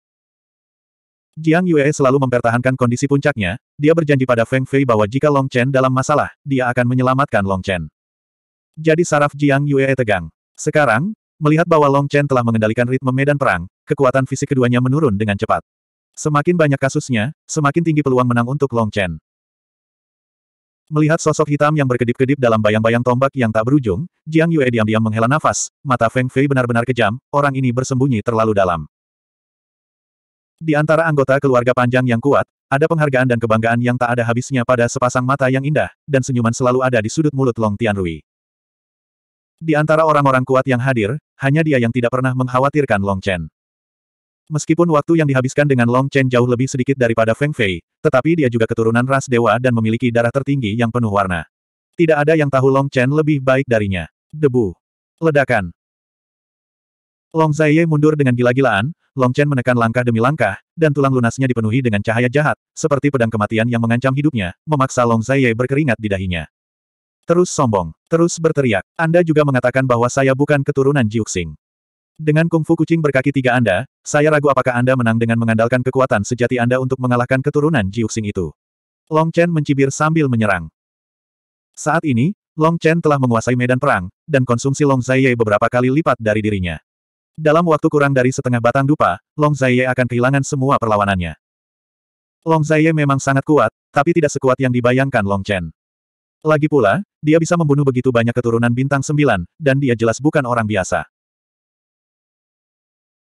Jiang Yue selalu mempertahankan kondisi puncaknya, dia berjanji pada Feng Fei bahwa jika Long Chen dalam masalah, dia akan menyelamatkan Long Chen. Jadi saraf Jiang Yue tegang. Sekarang, melihat bahwa Long Chen telah mengendalikan ritme medan perang, kekuatan fisik keduanya menurun dengan cepat. Semakin banyak kasusnya, semakin tinggi peluang menang untuk Long Chen. Melihat sosok hitam yang berkedip-kedip dalam bayang-bayang tombak yang tak berujung, Jiang Yue diam-diam menghela nafas, mata Feng Fei benar-benar kejam, orang ini bersembunyi terlalu dalam. Di antara anggota keluarga panjang yang kuat, ada penghargaan dan kebanggaan yang tak ada habisnya pada sepasang mata yang indah, dan senyuman selalu ada di sudut mulut Long Tianrui. Di antara orang-orang kuat yang hadir, hanya dia yang tidak pernah mengkhawatirkan Long Chen. Meskipun waktu yang dihabiskan dengan Long Chen jauh lebih sedikit daripada Feng Fei, tetapi dia juga keturunan ras dewa dan memiliki darah tertinggi yang penuh warna. Tidak ada yang tahu Long Chen lebih baik darinya. Debu. Ledakan. Long Zaiye mundur dengan gila-gilaan, Long Chen menekan langkah demi langkah, dan tulang lunasnya dipenuhi dengan cahaya jahat, seperti pedang kematian yang mengancam hidupnya, memaksa Long Zaiye berkeringat di dahinya. Terus sombong, terus berteriak. Anda juga mengatakan bahwa saya bukan keturunan Jiuxing. Dengan kungfu kucing berkaki tiga Anda, saya ragu apakah Anda menang dengan mengandalkan kekuatan sejati Anda untuk mengalahkan keturunan Jiuxing itu. Long Chen mencibir sambil menyerang. Saat ini, Long Chen telah menguasai medan perang, dan konsumsi Long Zaiye beberapa kali lipat dari dirinya. Dalam waktu kurang dari setengah batang dupa, Long Zaiye akan kehilangan semua perlawanannya. Long Zaiye memang sangat kuat, tapi tidak sekuat yang dibayangkan Long Chen. Lagi pula, dia bisa membunuh begitu banyak keturunan bintang sembilan, dan dia jelas bukan orang biasa.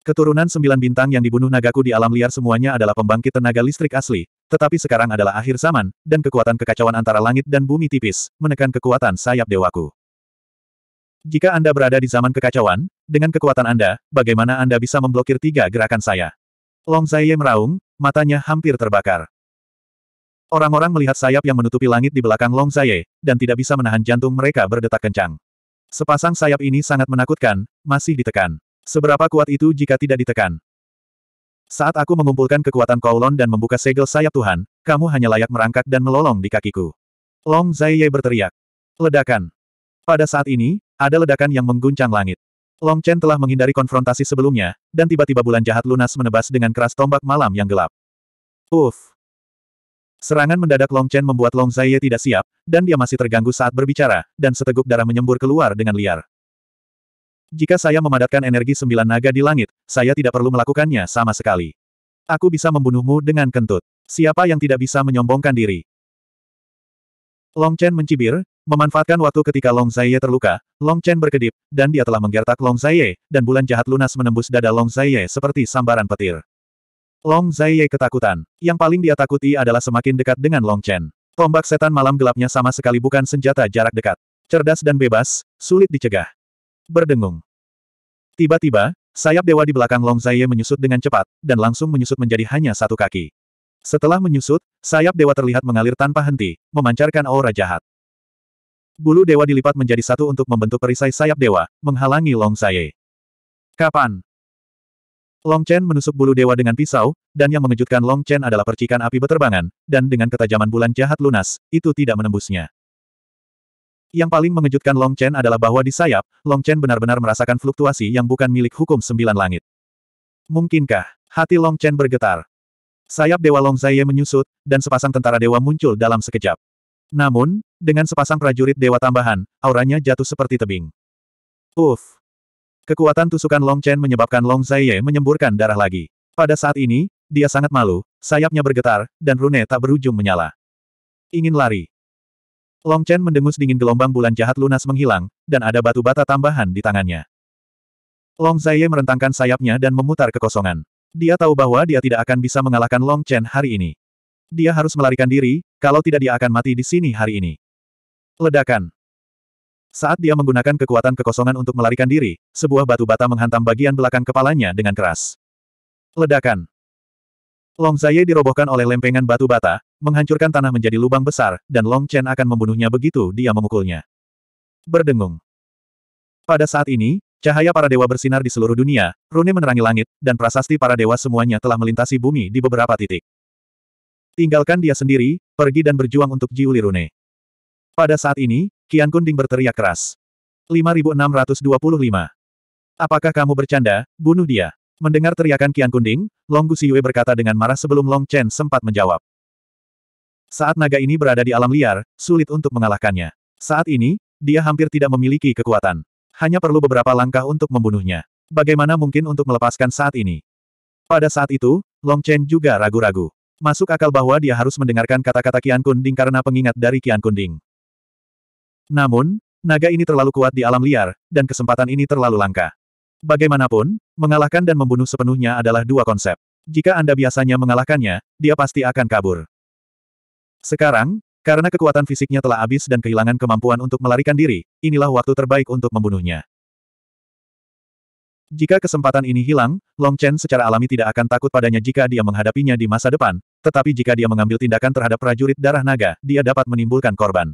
Keturunan sembilan bintang yang dibunuh Nagaku di alam liar semuanya adalah pembangkit tenaga listrik asli, tetapi sekarang adalah akhir zaman, dan kekuatan kekacauan antara langit dan bumi tipis, menekan kekuatan sayap dewaku. Jika Anda berada di zaman kekacauan, dengan kekuatan Anda, bagaimana Anda bisa memblokir tiga gerakan saya? Long Zaiye meraung, matanya hampir terbakar. Orang-orang melihat sayap yang menutupi langit di belakang Long Zaye, dan tidak bisa menahan jantung mereka berdetak kencang. Sepasang sayap ini sangat menakutkan, masih ditekan. Seberapa kuat itu jika tidak ditekan? Saat aku mengumpulkan kekuatan Kowlon dan membuka segel sayap Tuhan, kamu hanya layak merangkak dan melolong di kakiku. Long Zaye berteriak. Ledakan. Pada saat ini, ada ledakan yang mengguncang langit. Long Chen telah menghindari konfrontasi sebelumnya, dan tiba-tiba bulan jahat lunas menebas dengan keras tombak malam yang gelap. Uff, Serangan mendadak Long Chen membuat Long Zaiye tidak siap, dan dia masih terganggu saat berbicara, dan seteguk darah menyembur keluar dengan liar. Jika saya memadatkan energi sembilan naga di langit, saya tidak perlu melakukannya sama sekali. Aku bisa membunuhmu dengan kentut. Siapa yang tidak bisa menyombongkan diri? Long Chen mencibir, memanfaatkan waktu ketika Long Zaiye terluka, Long Chen berkedip, dan dia telah menggertak Long Zaiye, dan bulan jahat lunas menembus dada Long Zaiye seperti sambaran petir. Long Zaiye ketakutan. Yang paling dia takuti adalah semakin dekat dengan Long Chen. Tombak setan malam gelapnya sama sekali bukan senjata jarak dekat. Cerdas dan bebas, sulit dicegah. Berdengung. Tiba-tiba, sayap dewa di belakang Long Zaiye menyusut dengan cepat, dan langsung menyusut menjadi hanya satu kaki. Setelah menyusut, sayap dewa terlihat mengalir tanpa henti, memancarkan aura jahat. Bulu dewa dilipat menjadi satu untuk membentuk perisai sayap dewa, menghalangi Long Zaiye. Kapan? Long Chen menusuk bulu dewa dengan pisau, dan yang mengejutkan Long Chen adalah percikan api beterbangan, dan dengan ketajaman bulan jahat lunas, itu tidak menembusnya. Yang paling mengejutkan Long Chen adalah bahwa di sayap, Long Chen benar-benar merasakan fluktuasi yang bukan milik hukum sembilan langit. Mungkinkah? Hati Long Chen bergetar. Sayap Dewa Long Zaiye menyusut, dan sepasang tentara dewa muncul dalam sekejap. Namun, dengan sepasang prajurit dewa tambahan, auranya jatuh seperti tebing. Uff, Kekuatan tusukan Long Chen menyebabkan Long Zaiye menyemburkan darah lagi. Pada saat ini, dia sangat malu, sayapnya bergetar, dan rune tak berujung menyala. Ingin lari. Long Chen mendengus dingin gelombang bulan jahat lunas menghilang, dan ada batu bata tambahan di tangannya. Long Zaiye merentangkan sayapnya dan memutar kekosongan. Dia tahu bahwa dia tidak akan bisa mengalahkan Long Chen hari ini. Dia harus melarikan diri, kalau tidak dia akan mati di sini hari ini. Ledakan. Saat dia menggunakan kekuatan kekosongan untuk melarikan diri, sebuah batu bata menghantam bagian belakang kepalanya dengan keras. Ledakan. Long Zaye dirobohkan oleh lempengan batu bata, menghancurkan tanah menjadi lubang besar, dan Long Chen akan membunuhnya begitu dia memukulnya. Berdengung. Pada saat ini, cahaya para dewa bersinar di seluruh dunia, rune menerangi langit, dan prasasti para dewa semuanya telah melintasi bumi di beberapa titik. Tinggalkan dia sendiri, pergi dan berjuang untuk Jiuli Rune. Pada saat ini, Kian Kunding berteriak keras. 5625. Apakah kamu bercanda, bunuh dia. Mendengar teriakan Kian Kunding, Long Yue berkata dengan marah sebelum Long Chen sempat menjawab. Saat naga ini berada di alam liar, sulit untuk mengalahkannya. Saat ini, dia hampir tidak memiliki kekuatan. Hanya perlu beberapa langkah untuk membunuhnya. Bagaimana mungkin untuk melepaskan saat ini? Pada saat itu, Long Chen juga ragu-ragu. Masuk akal bahwa dia harus mendengarkan kata-kata Kian Kunding karena pengingat dari Kian Kunding. Namun, naga ini terlalu kuat di alam liar, dan kesempatan ini terlalu langka. Bagaimanapun, mengalahkan dan membunuh sepenuhnya adalah dua konsep. Jika Anda biasanya mengalahkannya, dia pasti akan kabur. Sekarang, karena kekuatan fisiknya telah habis dan kehilangan kemampuan untuk melarikan diri, inilah waktu terbaik untuk membunuhnya. Jika kesempatan ini hilang, Long Chen secara alami tidak akan takut padanya jika dia menghadapinya di masa depan, tetapi jika dia mengambil tindakan terhadap prajurit darah naga, dia dapat menimbulkan korban.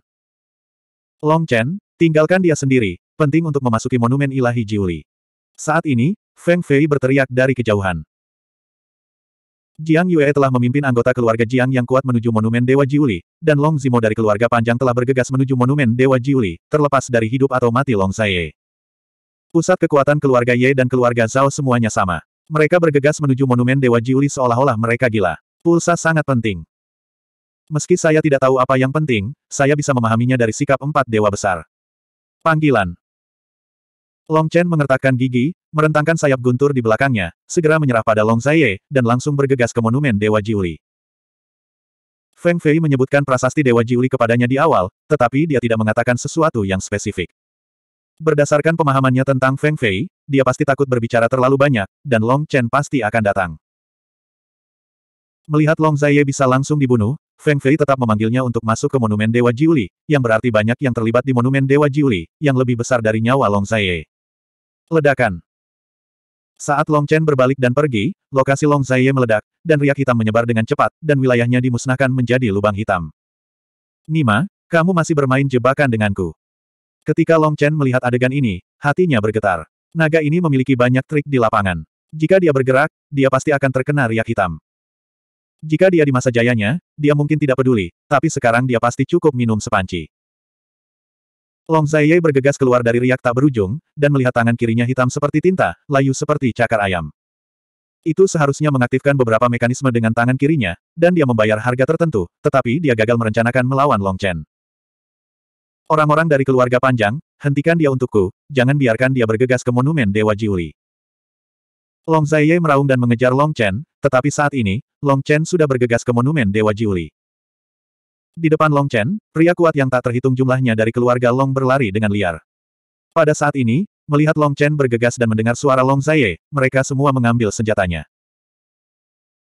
Long Chen, tinggalkan dia sendiri, penting untuk memasuki monumen ilahi Jiuli. Saat ini, Feng Fei berteriak dari kejauhan. Jiang Yue telah memimpin anggota keluarga Jiang yang kuat menuju Monumen Dewa Jiuli, dan Long Zimo dari keluarga panjang telah bergegas menuju Monumen Dewa Jiuli, terlepas dari hidup atau mati Long Zaiye. Pusat kekuatan keluarga Ye dan keluarga Zhao semuanya sama. Mereka bergegas menuju Monumen Dewa Jiuli seolah-olah mereka gila. Pulsa sangat penting. Meski saya tidak tahu apa yang penting, saya bisa memahaminya dari sikap empat dewa besar. Panggilan. Long Chen mengertakkan gigi, merentangkan sayap guntur di belakangnya, segera menyerah pada Long Zaiye, dan langsung bergegas ke monumen Dewa Jiuli. Feng Fei menyebutkan prasasti Dewa Jiuli kepadanya di awal, tetapi dia tidak mengatakan sesuatu yang spesifik. Berdasarkan pemahamannya tentang Feng Fei, dia pasti takut berbicara terlalu banyak, dan Long Chen pasti akan datang. Melihat Long Zaiye bisa langsung dibunuh, Feng Fei tetap memanggilnya untuk masuk ke Monumen Dewa Jiuli, yang berarti banyak yang terlibat di Monumen Dewa Jiuli, yang lebih besar dari nyawa Long Zaiye. Ledakan Saat Long Chen berbalik dan pergi, lokasi Long Zaiye meledak, dan riak hitam menyebar dengan cepat, dan wilayahnya dimusnahkan menjadi lubang hitam. Nima, kamu masih bermain jebakan denganku. Ketika Long Chen melihat adegan ini, hatinya bergetar. Naga ini memiliki banyak trik di lapangan. Jika dia bergerak, dia pasti akan terkena riak hitam. Jika dia di masa jayanya, dia mungkin tidak peduli, tapi sekarang dia pasti cukup minum sepanci. Long Zaiye bergegas keluar dari riak tak berujung, dan melihat tangan kirinya hitam seperti tinta, layu seperti cakar ayam. Itu seharusnya mengaktifkan beberapa mekanisme dengan tangan kirinya, dan dia membayar harga tertentu, tetapi dia gagal merencanakan melawan Long Chen. Orang-orang dari keluarga panjang, hentikan dia untukku, jangan biarkan dia bergegas ke monumen Dewa Jiuli. Long Zaiye meraung dan mengejar Long Chen, tetapi saat ini, Long Chen sudah bergegas ke monumen Dewa Jiuli. Di depan Long Chen, pria kuat yang tak terhitung jumlahnya dari keluarga Long berlari dengan liar. Pada saat ini, melihat Long Chen bergegas dan mendengar suara Long Zaiye, mereka semua mengambil senjatanya.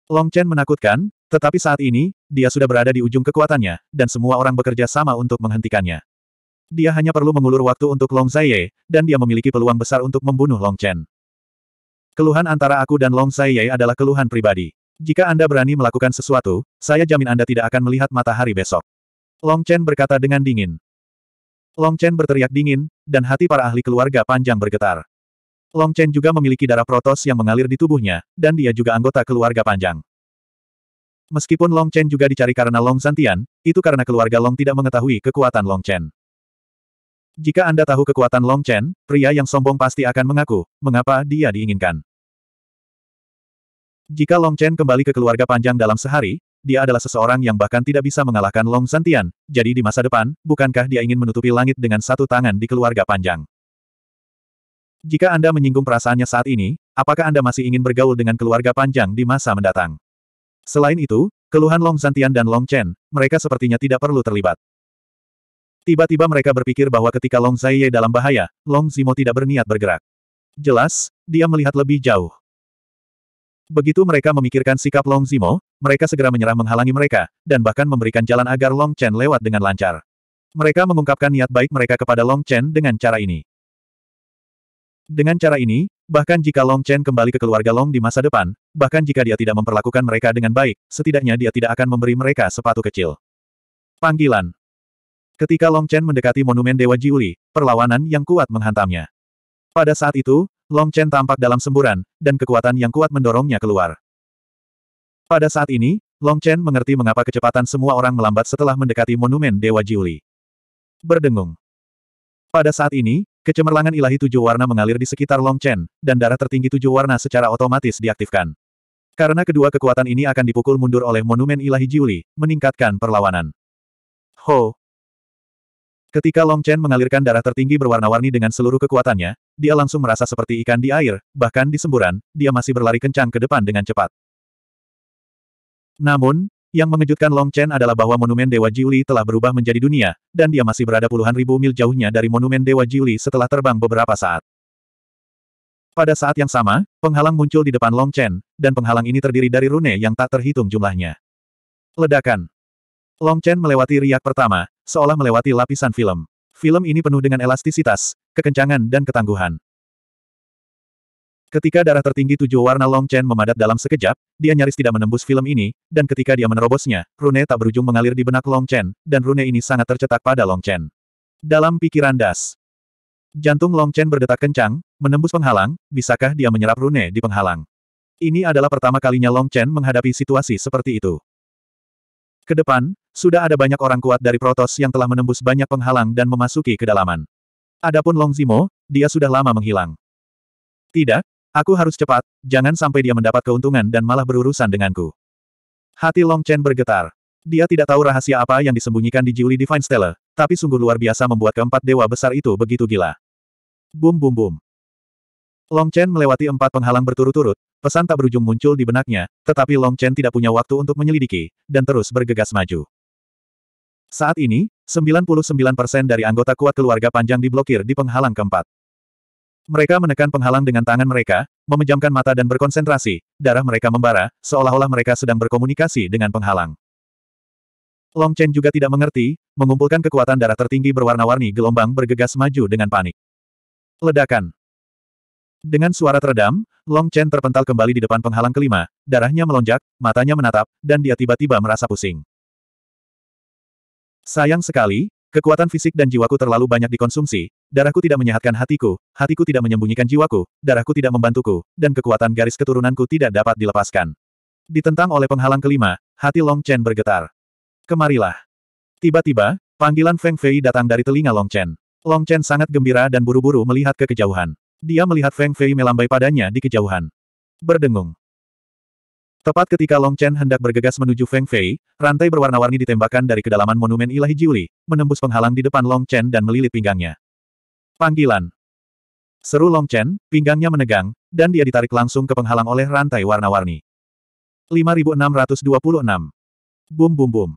Long Chen menakutkan, tetapi saat ini, dia sudah berada di ujung kekuatannya, dan semua orang bekerja sama untuk menghentikannya. Dia hanya perlu mengulur waktu untuk Long Zaiye, dan dia memiliki peluang besar untuk membunuh Long Chen. Keluhan antara aku dan Long Sai adalah keluhan pribadi. Jika Anda berani melakukan sesuatu, saya jamin Anda tidak akan melihat matahari besok. Long Chen berkata dengan dingin. Long Chen berteriak dingin, dan hati para ahli keluarga panjang bergetar. Long Chen juga memiliki darah protos yang mengalir di tubuhnya, dan dia juga anggota keluarga panjang. Meskipun Long Chen juga dicari karena Long Santian, itu karena keluarga Long tidak mengetahui kekuatan Long Chen. Jika Anda tahu kekuatan Long Chen, pria yang sombong pasti akan mengaku, mengapa dia diinginkan. Jika Long Chen kembali ke keluarga panjang dalam sehari, dia adalah seseorang yang bahkan tidak bisa mengalahkan Long Santian, jadi di masa depan, bukankah dia ingin menutupi langit dengan satu tangan di keluarga panjang? Jika Anda menyinggung perasaannya saat ini, apakah Anda masih ingin bergaul dengan keluarga panjang di masa mendatang? Selain itu, keluhan Long Santian dan Long Chen, mereka sepertinya tidak perlu terlibat. Tiba-tiba mereka berpikir bahwa ketika Long Zaiye dalam bahaya, Long Zimo tidak berniat bergerak. Jelas, dia melihat lebih jauh. Begitu mereka memikirkan sikap Long Zimo, mereka segera menyerah menghalangi mereka, dan bahkan memberikan jalan agar Long Chen lewat dengan lancar. Mereka mengungkapkan niat baik mereka kepada Long Chen dengan cara ini. Dengan cara ini, bahkan jika Long Chen kembali ke keluarga Long di masa depan, bahkan jika dia tidak memperlakukan mereka dengan baik, setidaknya dia tidak akan memberi mereka sepatu kecil. Panggilan Ketika Long Chen mendekati monumen Dewa Jiuli, perlawanan yang kuat menghantamnya. Pada saat itu, Long Chen tampak dalam semburan, dan kekuatan yang kuat mendorongnya keluar. Pada saat ini, Long Chen mengerti mengapa kecepatan semua orang melambat setelah mendekati monumen Dewa Jiuli. Berdengung. Pada saat ini, kecemerlangan ilahi tujuh warna mengalir di sekitar Long Chen, dan darah tertinggi tujuh warna secara otomatis diaktifkan. Karena kedua kekuatan ini akan dipukul mundur oleh monumen ilahi Jiuli, meningkatkan perlawanan. Ho, Ketika Long Chen mengalirkan darah tertinggi berwarna-warni dengan seluruh kekuatannya, dia langsung merasa seperti ikan di air, bahkan di semburan, dia masih berlari kencang ke depan dengan cepat. Namun, yang mengejutkan Long Chen adalah bahwa monumen Dewa Jiuli telah berubah menjadi dunia, dan dia masih berada puluhan ribu mil jauhnya dari monumen Dewa Jiuli setelah terbang beberapa saat. Pada saat yang sama, penghalang muncul di depan Long Chen, dan penghalang ini terdiri dari rune yang tak terhitung jumlahnya. Ledakan. Long Chen melewati riak pertama, seolah melewati lapisan film. Film ini penuh dengan elastisitas, kekencangan dan ketangguhan. Ketika darah tertinggi tujuh warna Long Chen memadat dalam sekejap, dia nyaris tidak menembus film ini, dan ketika dia menerobosnya, rune tak berujung mengalir di benak Long Chen, dan rune ini sangat tercetak pada Long Chen. Dalam pikiran Das, jantung Long Chen berdetak kencang, menembus penghalang, bisakah dia menyerap rune di penghalang? Ini adalah pertama kalinya Long Chen menghadapi situasi seperti itu. Kedepan, sudah ada banyak orang kuat dari Protos yang telah menembus banyak penghalang dan memasuki kedalaman. Adapun Long Zimo, dia sudah lama menghilang. Tidak, aku harus cepat, jangan sampai dia mendapat keuntungan dan malah berurusan denganku. Hati Long Chen bergetar. Dia tidak tahu rahasia apa yang disembunyikan di Jiuli Divine Stella, tapi sungguh luar biasa membuat keempat dewa besar itu begitu gila. Bum bum bum. Long Chen melewati empat penghalang berturut-turut, pesan tak berujung muncul di benaknya, tetapi Long Chen tidak punya waktu untuk menyelidiki, dan terus bergegas maju. Saat ini, 99% dari anggota kuat keluarga panjang diblokir di penghalang keempat. Mereka menekan penghalang dengan tangan mereka, memejamkan mata dan berkonsentrasi, darah mereka membara, seolah-olah mereka sedang berkomunikasi dengan penghalang. Long Chen juga tidak mengerti, mengumpulkan kekuatan darah tertinggi berwarna-warni gelombang bergegas maju dengan panik. Ledakan. Dengan suara teredam, Long Chen terpental kembali di depan penghalang kelima, darahnya melonjak, matanya menatap, dan dia tiba-tiba merasa pusing. Sayang sekali, kekuatan fisik dan jiwaku terlalu banyak dikonsumsi, darahku tidak menyehatkan hatiku, hatiku tidak menyembunyikan jiwaku, darahku tidak membantuku, dan kekuatan garis keturunanku tidak dapat dilepaskan. Ditentang oleh penghalang kelima, hati Long Chen bergetar. Kemarilah. Tiba-tiba, panggilan Feng Fei datang dari telinga Long Chen. Long Chen sangat gembira dan buru-buru melihat ke kejauhan. Dia melihat Feng Fei melambai padanya di kejauhan. Berdengung. Tepat ketika Long Chen hendak bergegas menuju Feng Fei, rantai berwarna-warni ditembakkan dari kedalaman monumen ilahi Jiuli, menembus penghalang di depan Long Chen dan melilit pinggangnya. Panggilan. Seru Long Chen, pinggangnya menegang, dan dia ditarik langsung ke penghalang oleh rantai warna-warni. 5626. Bum bum bum.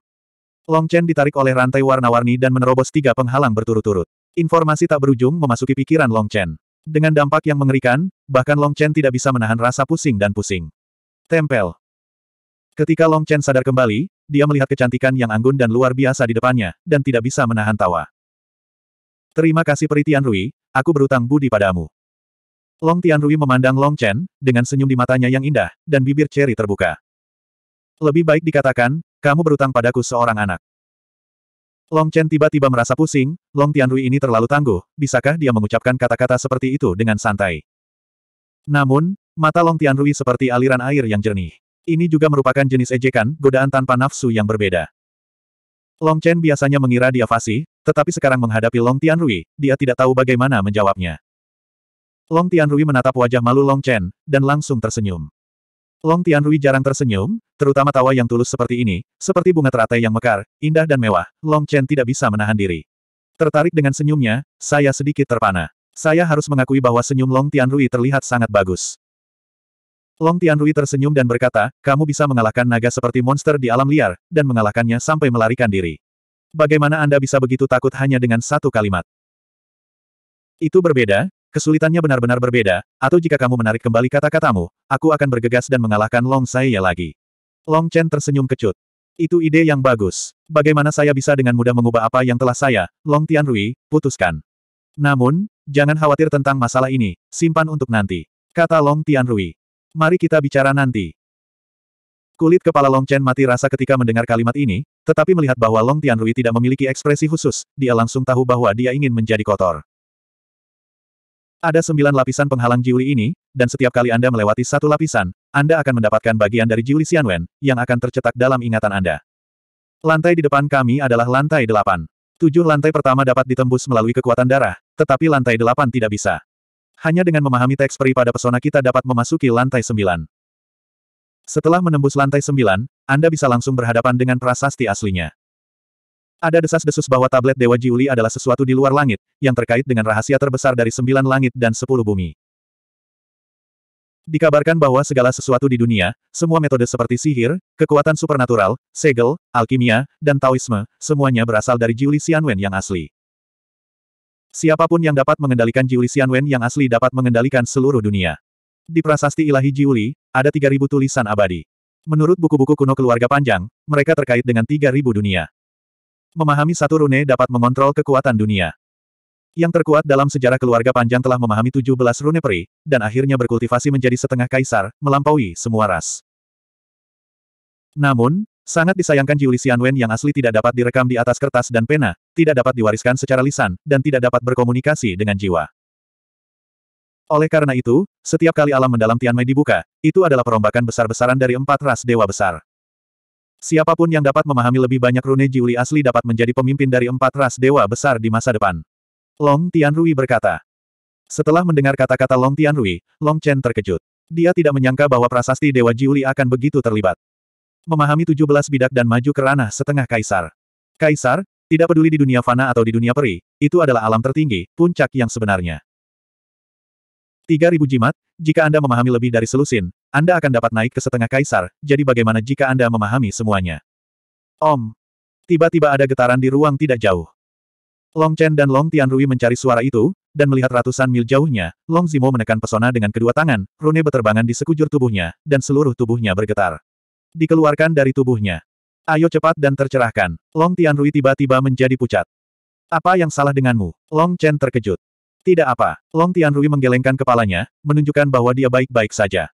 Long Chen ditarik oleh rantai warna-warni dan menerobos tiga penghalang berturut-turut. Informasi tak berujung memasuki pikiran Long Chen. Dengan dampak yang mengerikan, bahkan Long Chen tidak bisa menahan rasa pusing dan pusing. Tempel. Ketika Long Chen sadar kembali, dia melihat kecantikan yang anggun dan luar biasa di depannya, dan tidak bisa menahan tawa. Terima kasih Peritian Rui, aku berutang budi padamu. Long Tian Rui memandang Long Chen, dengan senyum di matanya yang indah, dan bibir ceri terbuka. Lebih baik dikatakan, kamu berutang padaku seorang anak. Long Chen tiba-tiba merasa pusing, Long Tian Rui ini terlalu tangguh, bisakah dia mengucapkan kata-kata seperti itu dengan santai? Namun, Mata Long Tianrui seperti aliran air yang jernih. Ini juga merupakan jenis ejekan, godaan tanpa nafsu yang berbeda. Long Chen biasanya mengira dia fasih, tetapi sekarang menghadapi Long Tianrui, dia tidak tahu bagaimana menjawabnya. Long Tianrui menatap wajah malu Long Chen, dan langsung tersenyum. Long Tianrui jarang tersenyum, terutama tawa yang tulus seperti ini, seperti bunga teratai yang mekar, indah dan mewah, Long Chen tidak bisa menahan diri. Tertarik dengan senyumnya, saya sedikit terpana. Saya harus mengakui bahwa senyum Long Tianrui terlihat sangat bagus. Long Tianrui tersenyum dan berkata, kamu bisa mengalahkan naga seperti monster di alam liar, dan mengalahkannya sampai melarikan diri. Bagaimana Anda bisa begitu takut hanya dengan satu kalimat? Itu berbeda, kesulitannya benar-benar berbeda, atau jika kamu menarik kembali kata-katamu, aku akan bergegas dan mengalahkan Long Saiya lagi. Long Chen tersenyum kecut. Itu ide yang bagus. Bagaimana saya bisa dengan mudah mengubah apa yang telah saya, Long Tianrui, putuskan. Namun, jangan khawatir tentang masalah ini, simpan untuk nanti. Kata Long Tianrui. Mari kita bicara nanti. Kulit kepala Long Chen mati rasa ketika mendengar kalimat ini, tetapi melihat bahwa Long Tianrui tidak memiliki ekspresi khusus, dia langsung tahu bahwa dia ingin menjadi kotor. Ada sembilan lapisan penghalang jiuli ini, dan setiap kali Anda melewati satu lapisan, Anda akan mendapatkan bagian dari jiuli Xianwen, yang akan tercetak dalam ingatan Anda. Lantai di depan kami adalah lantai delapan. Tujuh lantai pertama dapat ditembus melalui kekuatan darah, tetapi lantai delapan tidak bisa. Hanya dengan memahami teks peri pada pesona kita dapat memasuki lantai sembilan. Setelah menembus lantai sembilan, Anda bisa langsung berhadapan dengan prasasti aslinya. Ada desas-desus bahwa tablet Dewa Jiuli adalah sesuatu di luar langit, yang terkait dengan rahasia terbesar dari sembilan langit dan sepuluh bumi. Dikabarkan bahwa segala sesuatu di dunia, semua metode seperti sihir, kekuatan supernatural, segel, alkimia, dan Taoisme, semuanya berasal dari Jiuli Xianwen yang asli. Siapapun yang dapat mengendalikan Jiuli Xianwen yang asli dapat mengendalikan seluruh dunia. Di prasasti ilahi Jiuli, ada 3.000 tulisan abadi. Menurut buku-buku kuno keluarga panjang, mereka terkait dengan 3.000 dunia. Memahami satu rune dapat mengontrol kekuatan dunia. Yang terkuat dalam sejarah keluarga panjang telah memahami 17 rune peri, dan akhirnya berkultivasi menjadi setengah kaisar, melampaui semua ras. Namun, Sangat disayangkan Jiuli Xianwen yang asli tidak dapat direkam di atas kertas dan pena, tidak dapat diwariskan secara lisan, dan tidak dapat berkomunikasi dengan jiwa. Oleh karena itu, setiap kali alam mendalam Tianmei dibuka, itu adalah perombakan besar-besaran dari empat ras dewa besar. Siapapun yang dapat memahami lebih banyak rune Jiuli asli dapat menjadi pemimpin dari empat ras dewa besar di masa depan. Long Tianrui berkata. Setelah mendengar kata-kata Long Tianrui, Long Chen terkejut. Dia tidak menyangka bahwa prasasti Dewa Jiuli akan begitu terlibat memahami 17 bidak dan maju ke ranah setengah kaisar. Kaisar, tidak peduli di dunia fana atau di dunia peri, itu adalah alam tertinggi, puncak yang sebenarnya. 3000 jimat, jika Anda memahami lebih dari selusin, Anda akan dapat naik ke setengah kaisar, jadi bagaimana jika Anda memahami semuanya? Om. Tiba-tiba ada getaran di ruang tidak jauh. Long Chen dan Long Tianrui mencari suara itu, dan melihat ratusan mil jauhnya, Long Zimo menekan pesona dengan kedua tangan, rune beterbangan di sekujur tubuhnya, dan seluruh tubuhnya bergetar. Dikeluarkan dari tubuhnya. Ayo cepat dan tercerahkan. Long Tianrui tiba-tiba menjadi pucat. Apa yang salah denganmu? Long Chen terkejut. Tidak apa. Long Tianrui menggelengkan kepalanya, menunjukkan bahwa dia baik-baik saja.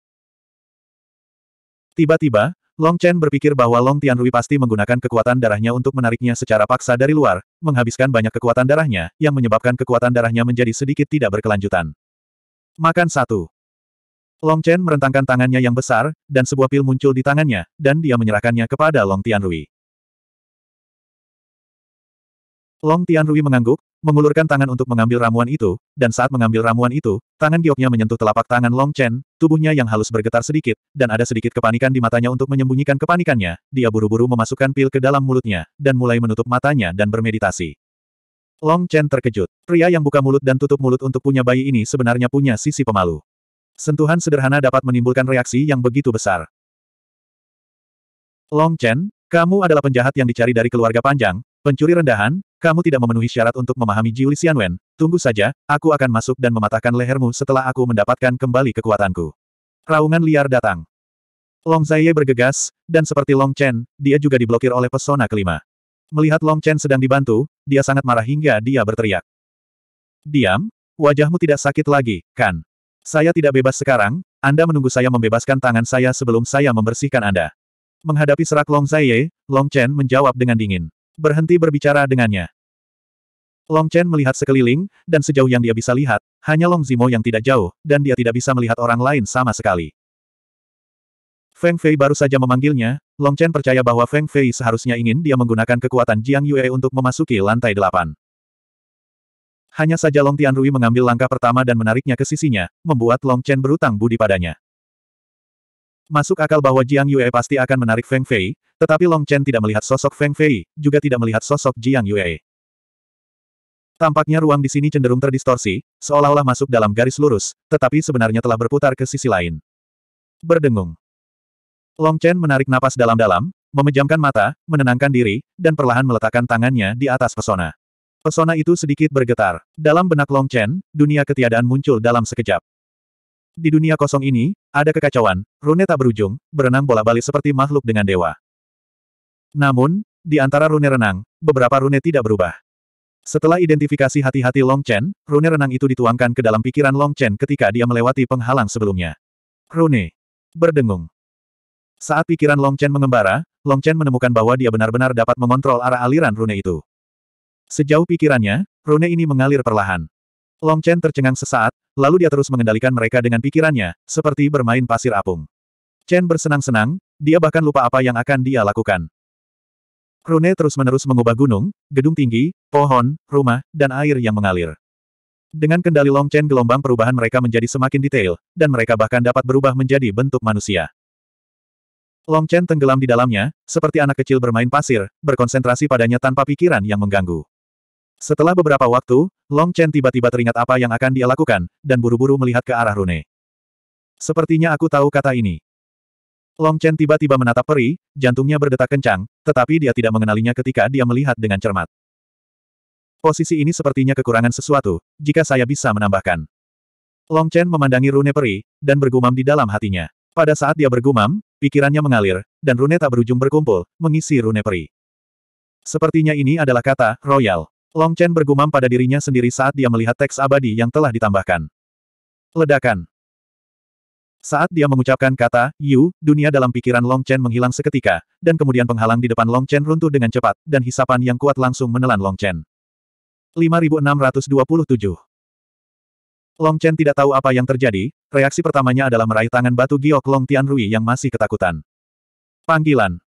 Tiba-tiba, Long Chen berpikir bahwa Long Tianrui pasti menggunakan kekuatan darahnya untuk menariknya secara paksa dari luar, menghabiskan banyak kekuatan darahnya, yang menyebabkan kekuatan darahnya menjadi sedikit tidak berkelanjutan. Makan satu. Long Chen merentangkan tangannya yang besar, dan sebuah pil muncul di tangannya, dan dia menyerahkannya kepada Long Tianrui. Long Tianrui mengangguk, mengulurkan tangan untuk mengambil ramuan itu, dan saat mengambil ramuan itu, tangan gioknya menyentuh telapak tangan Long Chen, tubuhnya yang halus bergetar sedikit, dan ada sedikit kepanikan di matanya untuk menyembunyikan kepanikannya, dia buru-buru memasukkan pil ke dalam mulutnya, dan mulai menutup matanya dan bermeditasi. Long Chen terkejut. Pria yang buka mulut dan tutup mulut untuk punya bayi ini sebenarnya punya sisi pemalu. Sentuhan sederhana dapat menimbulkan reaksi yang begitu besar. Long Chen, kamu adalah penjahat yang dicari dari keluarga panjang, pencuri rendahan, kamu tidak memenuhi syarat untuk memahami Jiuli Xianwen, tunggu saja, aku akan masuk dan mematahkan lehermu setelah aku mendapatkan kembali kekuatanku. Raungan liar datang. Long Zaiye bergegas, dan seperti Long Chen, dia juga diblokir oleh pesona kelima. Melihat Long Chen sedang dibantu, dia sangat marah hingga dia berteriak. Diam, wajahmu tidak sakit lagi, kan? Saya tidak bebas sekarang, Anda menunggu saya membebaskan tangan saya sebelum saya membersihkan Anda. Menghadapi serak Long Zaiye, Long Chen menjawab dengan dingin. Berhenti berbicara dengannya. Long Chen melihat sekeliling, dan sejauh yang dia bisa lihat, hanya Long Zimo yang tidak jauh, dan dia tidak bisa melihat orang lain sama sekali. Feng Fei baru saja memanggilnya, Long Chen percaya bahwa Feng Fei seharusnya ingin dia menggunakan kekuatan Jiang Yue untuk memasuki lantai delapan. Hanya saja Long Tianrui mengambil langkah pertama dan menariknya ke sisinya, membuat Long Chen berutang budi padanya. Masuk akal bahwa Jiang Yue pasti akan menarik Feng Fei, tetapi Long Chen tidak melihat sosok Feng Fei, juga tidak melihat sosok Jiang Yue. Tampaknya ruang di sini cenderung terdistorsi, seolah-olah masuk dalam garis lurus, tetapi sebenarnya telah berputar ke sisi lain. Berdengung. Long Chen menarik napas dalam-dalam, memejamkan mata, menenangkan diri, dan perlahan meletakkan tangannya di atas pesona. Pesona itu sedikit bergetar. Dalam benak Long Chen, dunia ketiadaan muncul dalam sekejap. Di dunia kosong ini, ada kekacauan, rune tak berujung, berenang bola-balik seperti makhluk dengan dewa. Namun, di antara rune renang, beberapa rune tidak berubah. Setelah identifikasi hati-hati Long Chen, rune renang itu dituangkan ke dalam pikiran Long Chen ketika dia melewati penghalang sebelumnya. Rune. Berdengung. Saat pikiran Long Chen mengembara, Long Chen menemukan bahwa dia benar-benar dapat mengontrol arah aliran rune itu. Sejauh pikirannya, rune ini mengalir perlahan. Long Chen tercengang sesaat, lalu dia terus mengendalikan mereka dengan pikirannya, seperti bermain pasir apung. Chen bersenang-senang, dia bahkan lupa apa yang akan dia lakukan. Rune terus-menerus mengubah gunung, gedung tinggi, pohon, rumah, dan air yang mengalir. Dengan kendali Long Chen gelombang perubahan mereka menjadi semakin detail, dan mereka bahkan dapat berubah menjadi bentuk manusia. Long Chen tenggelam di dalamnya, seperti anak kecil bermain pasir, berkonsentrasi padanya tanpa pikiran yang mengganggu. Setelah beberapa waktu, Long Chen tiba-tiba teringat apa yang akan dia lakukan, dan buru-buru melihat ke arah Rune. Sepertinya aku tahu kata ini. Long Chen tiba-tiba menatap peri, jantungnya berdetak kencang, tetapi dia tidak mengenalinya ketika dia melihat dengan cermat. Posisi ini sepertinya kekurangan sesuatu, jika saya bisa menambahkan. Long Chen memandangi Rune peri, dan bergumam di dalam hatinya. Pada saat dia bergumam, pikirannya mengalir, dan Rune tak berujung berkumpul, mengisi Rune peri. Sepertinya ini adalah kata, royal. Long Chen bergumam pada dirinya sendiri saat dia melihat teks abadi yang telah ditambahkan. Ledakan. Saat dia mengucapkan kata, Yu, dunia dalam pikiran Long Chen menghilang seketika, dan kemudian penghalang di depan Long Chen runtuh dengan cepat, dan hisapan yang kuat langsung menelan Long Chen. 5627 Long Chen tidak tahu apa yang terjadi, reaksi pertamanya adalah meraih tangan batu giok Long Tian Rui yang masih ketakutan. Panggilan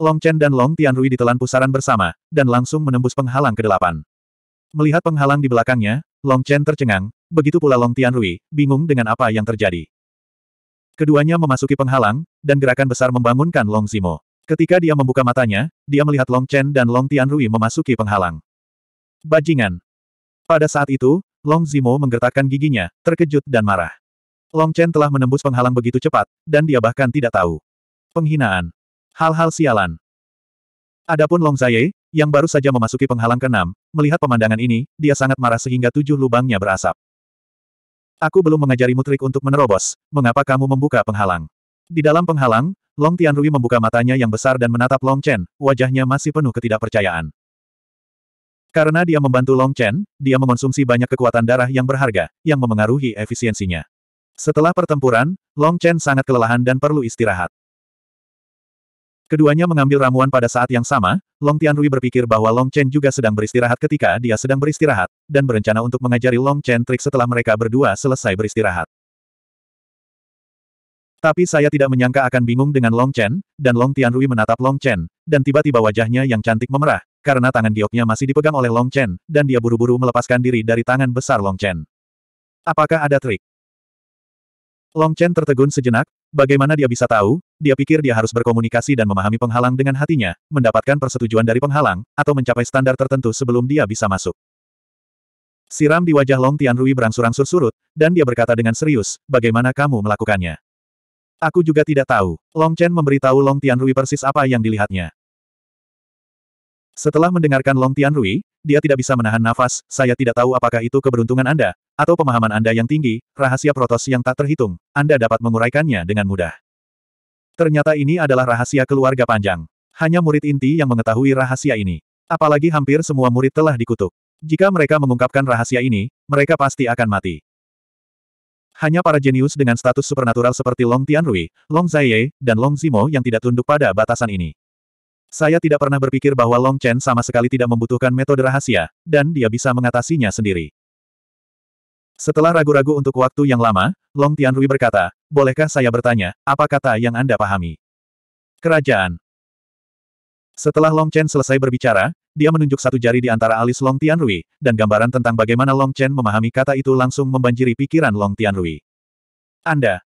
Long Chen dan Long Tianrui ditelan pusaran bersama, dan langsung menembus penghalang ke delapan. Melihat penghalang di belakangnya, Long Chen tercengang, begitu pula Long Tianrui, bingung dengan apa yang terjadi. Keduanya memasuki penghalang, dan gerakan besar membangunkan Long Zimo. Ketika dia membuka matanya, dia melihat Long Chen dan Long Tianrui memasuki penghalang. Bajingan! Pada saat itu, Long Zimo menggertakkan giginya, terkejut dan marah. Long Chen telah menembus penghalang begitu cepat, dan dia bahkan tidak tahu. Penghinaan. Hal-hal sialan. Adapun Long Zaye, yang baru saja memasuki penghalang keenam, melihat pemandangan ini, dia sangat marah sehingga tujuh lubangnya berasap. Aku belum mengajari trik untuk menerobos, mengapa kamu membuka penghalang? Di dalam penghalang, Long Tianrui membuka matanya yang besar dan menatap Long Chen, wajahnya masih penuh ketidakpercayaan. Karena dia membantu Long Chen, dia mengonsumsi banyak kekuatan darah yang berharga, yang memengaruhi efisiensinya. Setelah pertempuran, Long Chen sangat kelelahan dan perlu istirahat. Keduanya mengambil ramuan pada saat yang sama, Long Tianrui berpikir bahwa Long Chen juga sedang beristirahat ketika dia sedang beristirahat, dan berencana untuk mengajari Long Chen trik setelah mereka berdua selesai beristirahat. Tapi saya tidak menyangka akan bingung dengan Long Chen, dan Long Tianrui menatap Long Chen, dan tiba-tiba wajahnya yang cantik memerah, karena tangan gioknya masih dipegang oleh Long Chen, dan dia buru-buru melepaskan diri dari tangan besar Long Chen. Apakah ada trik? Long Chen tertegun sejenak, bagaimana dia bisa tahu, dia pikir dia harus berkomunikasi dan memahami penghalang dengan hatinya, mendapatkan persetujuan dari penghalang, atau mencapai standar tertentu sebelum dia bisa masuk. Siram di wajah Long Tian Rui berangsur-angsur surut, dan dia berkata dengan serius, bagaimana kamu melakukannya? Aku juga tidak tahu. Long Chen memberitahu Long Tian Rui persis apa yang dilihatnya. Setelah mendengarkan Long Tian Rui, dia tidak bisa menahan nafas, saya tidak tahu apakah itu keberuntungan Anda, atau pemahaman Anda yang tinggi, rahasia Protos yang tak terhitung, Anda dapat menguraikannya dengan mudah. Ternyata ini adalah rahasia keluarga panjang. Hanya murid inti yang mengetahui rahasia ini. Apalagi hampir semua murid telah dikutuk. Jika mereka mengungkapkan rahasia ini, mereka pasti akan mati. Hanya para jenius dengan status supernatural seperti Long Tianrui, Long Zaiye, dan Long Zimo yang tidak tunduk pada batasan ini. Saya tidak pernah berpikir bahwa Long Chen sama sekali tidak membutuhkan metode rahasia, dan dia bisa mengatasinya sendiri. Setelah ragu-ragu untuk waktu yang lama, Long Tianrui berkata, bolehkah saya bertanya, apa kata yang Anda pahami? Kerajaan. Setelah Long Chen selesai berbicara, dia menunjuk satu jari di antara alis Long Tianrui, dan gambaran tentang bagaimana Long Chen memahami kata itu langsung membanjiri pikiran Long Tianrui. Anda.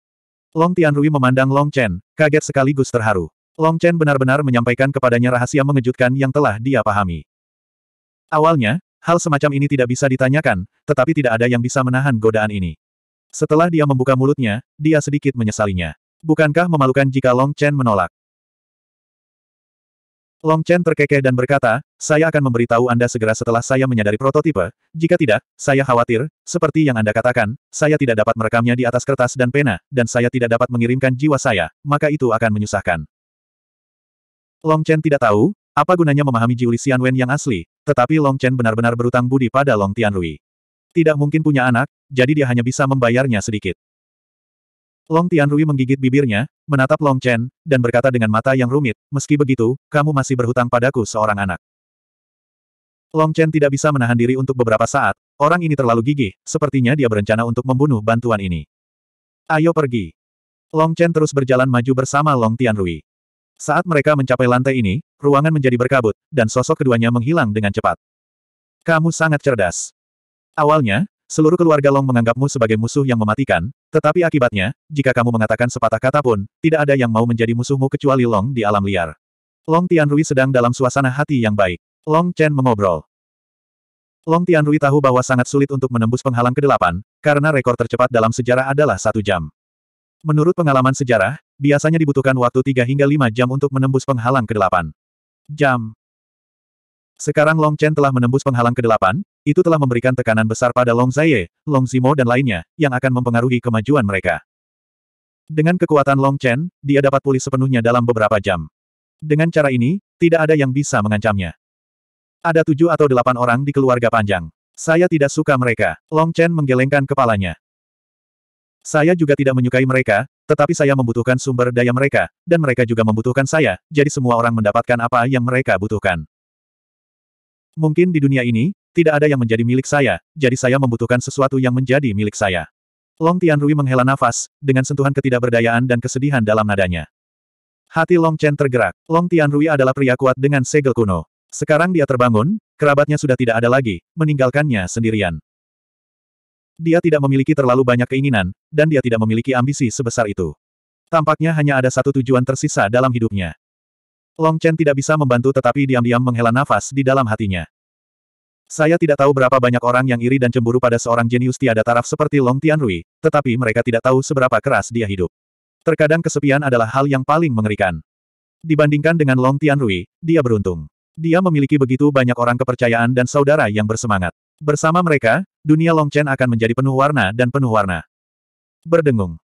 Long Tianrui memandang Long Chen, kaget sekaligus terharu. Long Chen benar-benar menyampaikan kepadanya rahasia mengejutkan yang telah dia pahami. Awalnya, Hal semacam ini tidak bisa ditanyakan, tetapi tidak ada yang bisa menahan godaan ini. Setelah dia membuka mulutnya, dia sedikit menyesalinya. Bukankah memalukan jika Long Chen menolak? Long Chen terkekeh dan berkata, saya akan memberitahu Anda segera setelah saya menyadari prototipe, jika tidak, saya khawatir, seperti yang Anda katakan, saya tidak dapat merekamnya di atas kertas dan pena, dan saya tidak dapat mengirimkan jiwa saya, maka itu akan menyusahkan. Long Chen tidak tahu, apa gunanya memahami Jiuli Xianwen yang asli, tetapi Long Chen benar-benar berutang budi pada Long Tianrui. Tidak mungkin punya anak, jadi dia hanya bisa membayarnya sedikit. Long Tianrui menggigit bibirnya, menatap Long Chen, dan berkata dengan mata yang rumit, meski begitu, kamu masih berhutang padaku seorang anak. Long Chen tidak bisa menahan diri untuk beberapa saat, orang ini terlalu gigih, sepertinya dia berencana untuk membunuh bantuan ini. Ayo pergi. Long Chen terus berjalan maju bersama Long Tianrui. Saat mereka mencapai lantai ini, ruangan menjadi berkabut, dan sosok keduanya menghilang dengan cepat. Kamu sangat cerdas. Awalnya, seluruh keluarga Long menganggapmu sebagai musuh yang mematikan, tetapi akibatnya, jika kamu mengatakan sepatah kata pun, tidak ada yang mau menjadi musuhmu kecuali Long di alam liar. Long Tianrui sedang dalam suasana hati yang baik. Long Chen mengobrol. Long Tianrui tahu bahwa sangat sulit untuk menembus penghalang ke-8, karena rekor tercepat dalam sejarah adalah satu jam. Menurut pengalaman sejarah, biasanya dibutuhkan waktu 3 hingga 5 jam untuk menembus penghalang ke-8. Jam. Sekarang Long Chen telah menembus penghalang ke-8, itu telah memberikan tekanan besar pada Long Zaye, Long Zimo dan lainnya, yang akan mempengaruhi kemajuan mereka. Dengan kekuatan Long Chen, dia dapat pulih sepenuhnya dalam beberapa jam. Dengan cara ini, tidak ada yang bisa mengancamnya. Ada tujuh atau delapan orang di keluarga panjang. Saya tidak suka mereka. Long Chen menggelengkan kepalanya. Saya juga tidak menyukai mereka, tetapi saya membutuhkan sumber daya mereka, dan mereka juga membutuhkan saya, jadi semua orang mendapatkan apa yang mereka butuhkan. Mungkin di dunia ini, tidak ada yang menjadi milik saya, jadi saya membutuhkan sesuatu yang menjadi milik saya. Long Tianrui menghela nafas, dengan sentuhan ketidakberdayaan dan kesedihan dalam nadanya. Hati Long Chen tergerak. Long Tianrui adalah pria kuat dengan segel kuno. Sekarang dia terbangun, kerabatnya sudah tidak ada lagi, meninggalkannya sendirian. Dia tidak memiliki terlalu banyak keinginan, dan dia tidak memiliki ambisi sebesar itu. Tampaknya hanya ada satu tujuan tersisa dalam hidupnya. Long Chen tidak bisa membantu tetapi diam-diam menghela nafas di dalam hatinya. Saya tidak tahu berapa banyak orang yang iri dan cemburu pada seorang jenius tiada taraf seperti Long Tianrui, tetapi mereka tidak tahu seberapa keras dia hidup. Terkadang kesepian adalah hal yang paling mengerikan. Dibandingkan dengan Long Tianrui, dia beruntung. Dia memiliki begitu banyak orang kepercayaan dan saudara yang bersemangat. Bersama mereka, dunia Long Chen akan menjadi penuh warna dan penuh warna. Berdengung.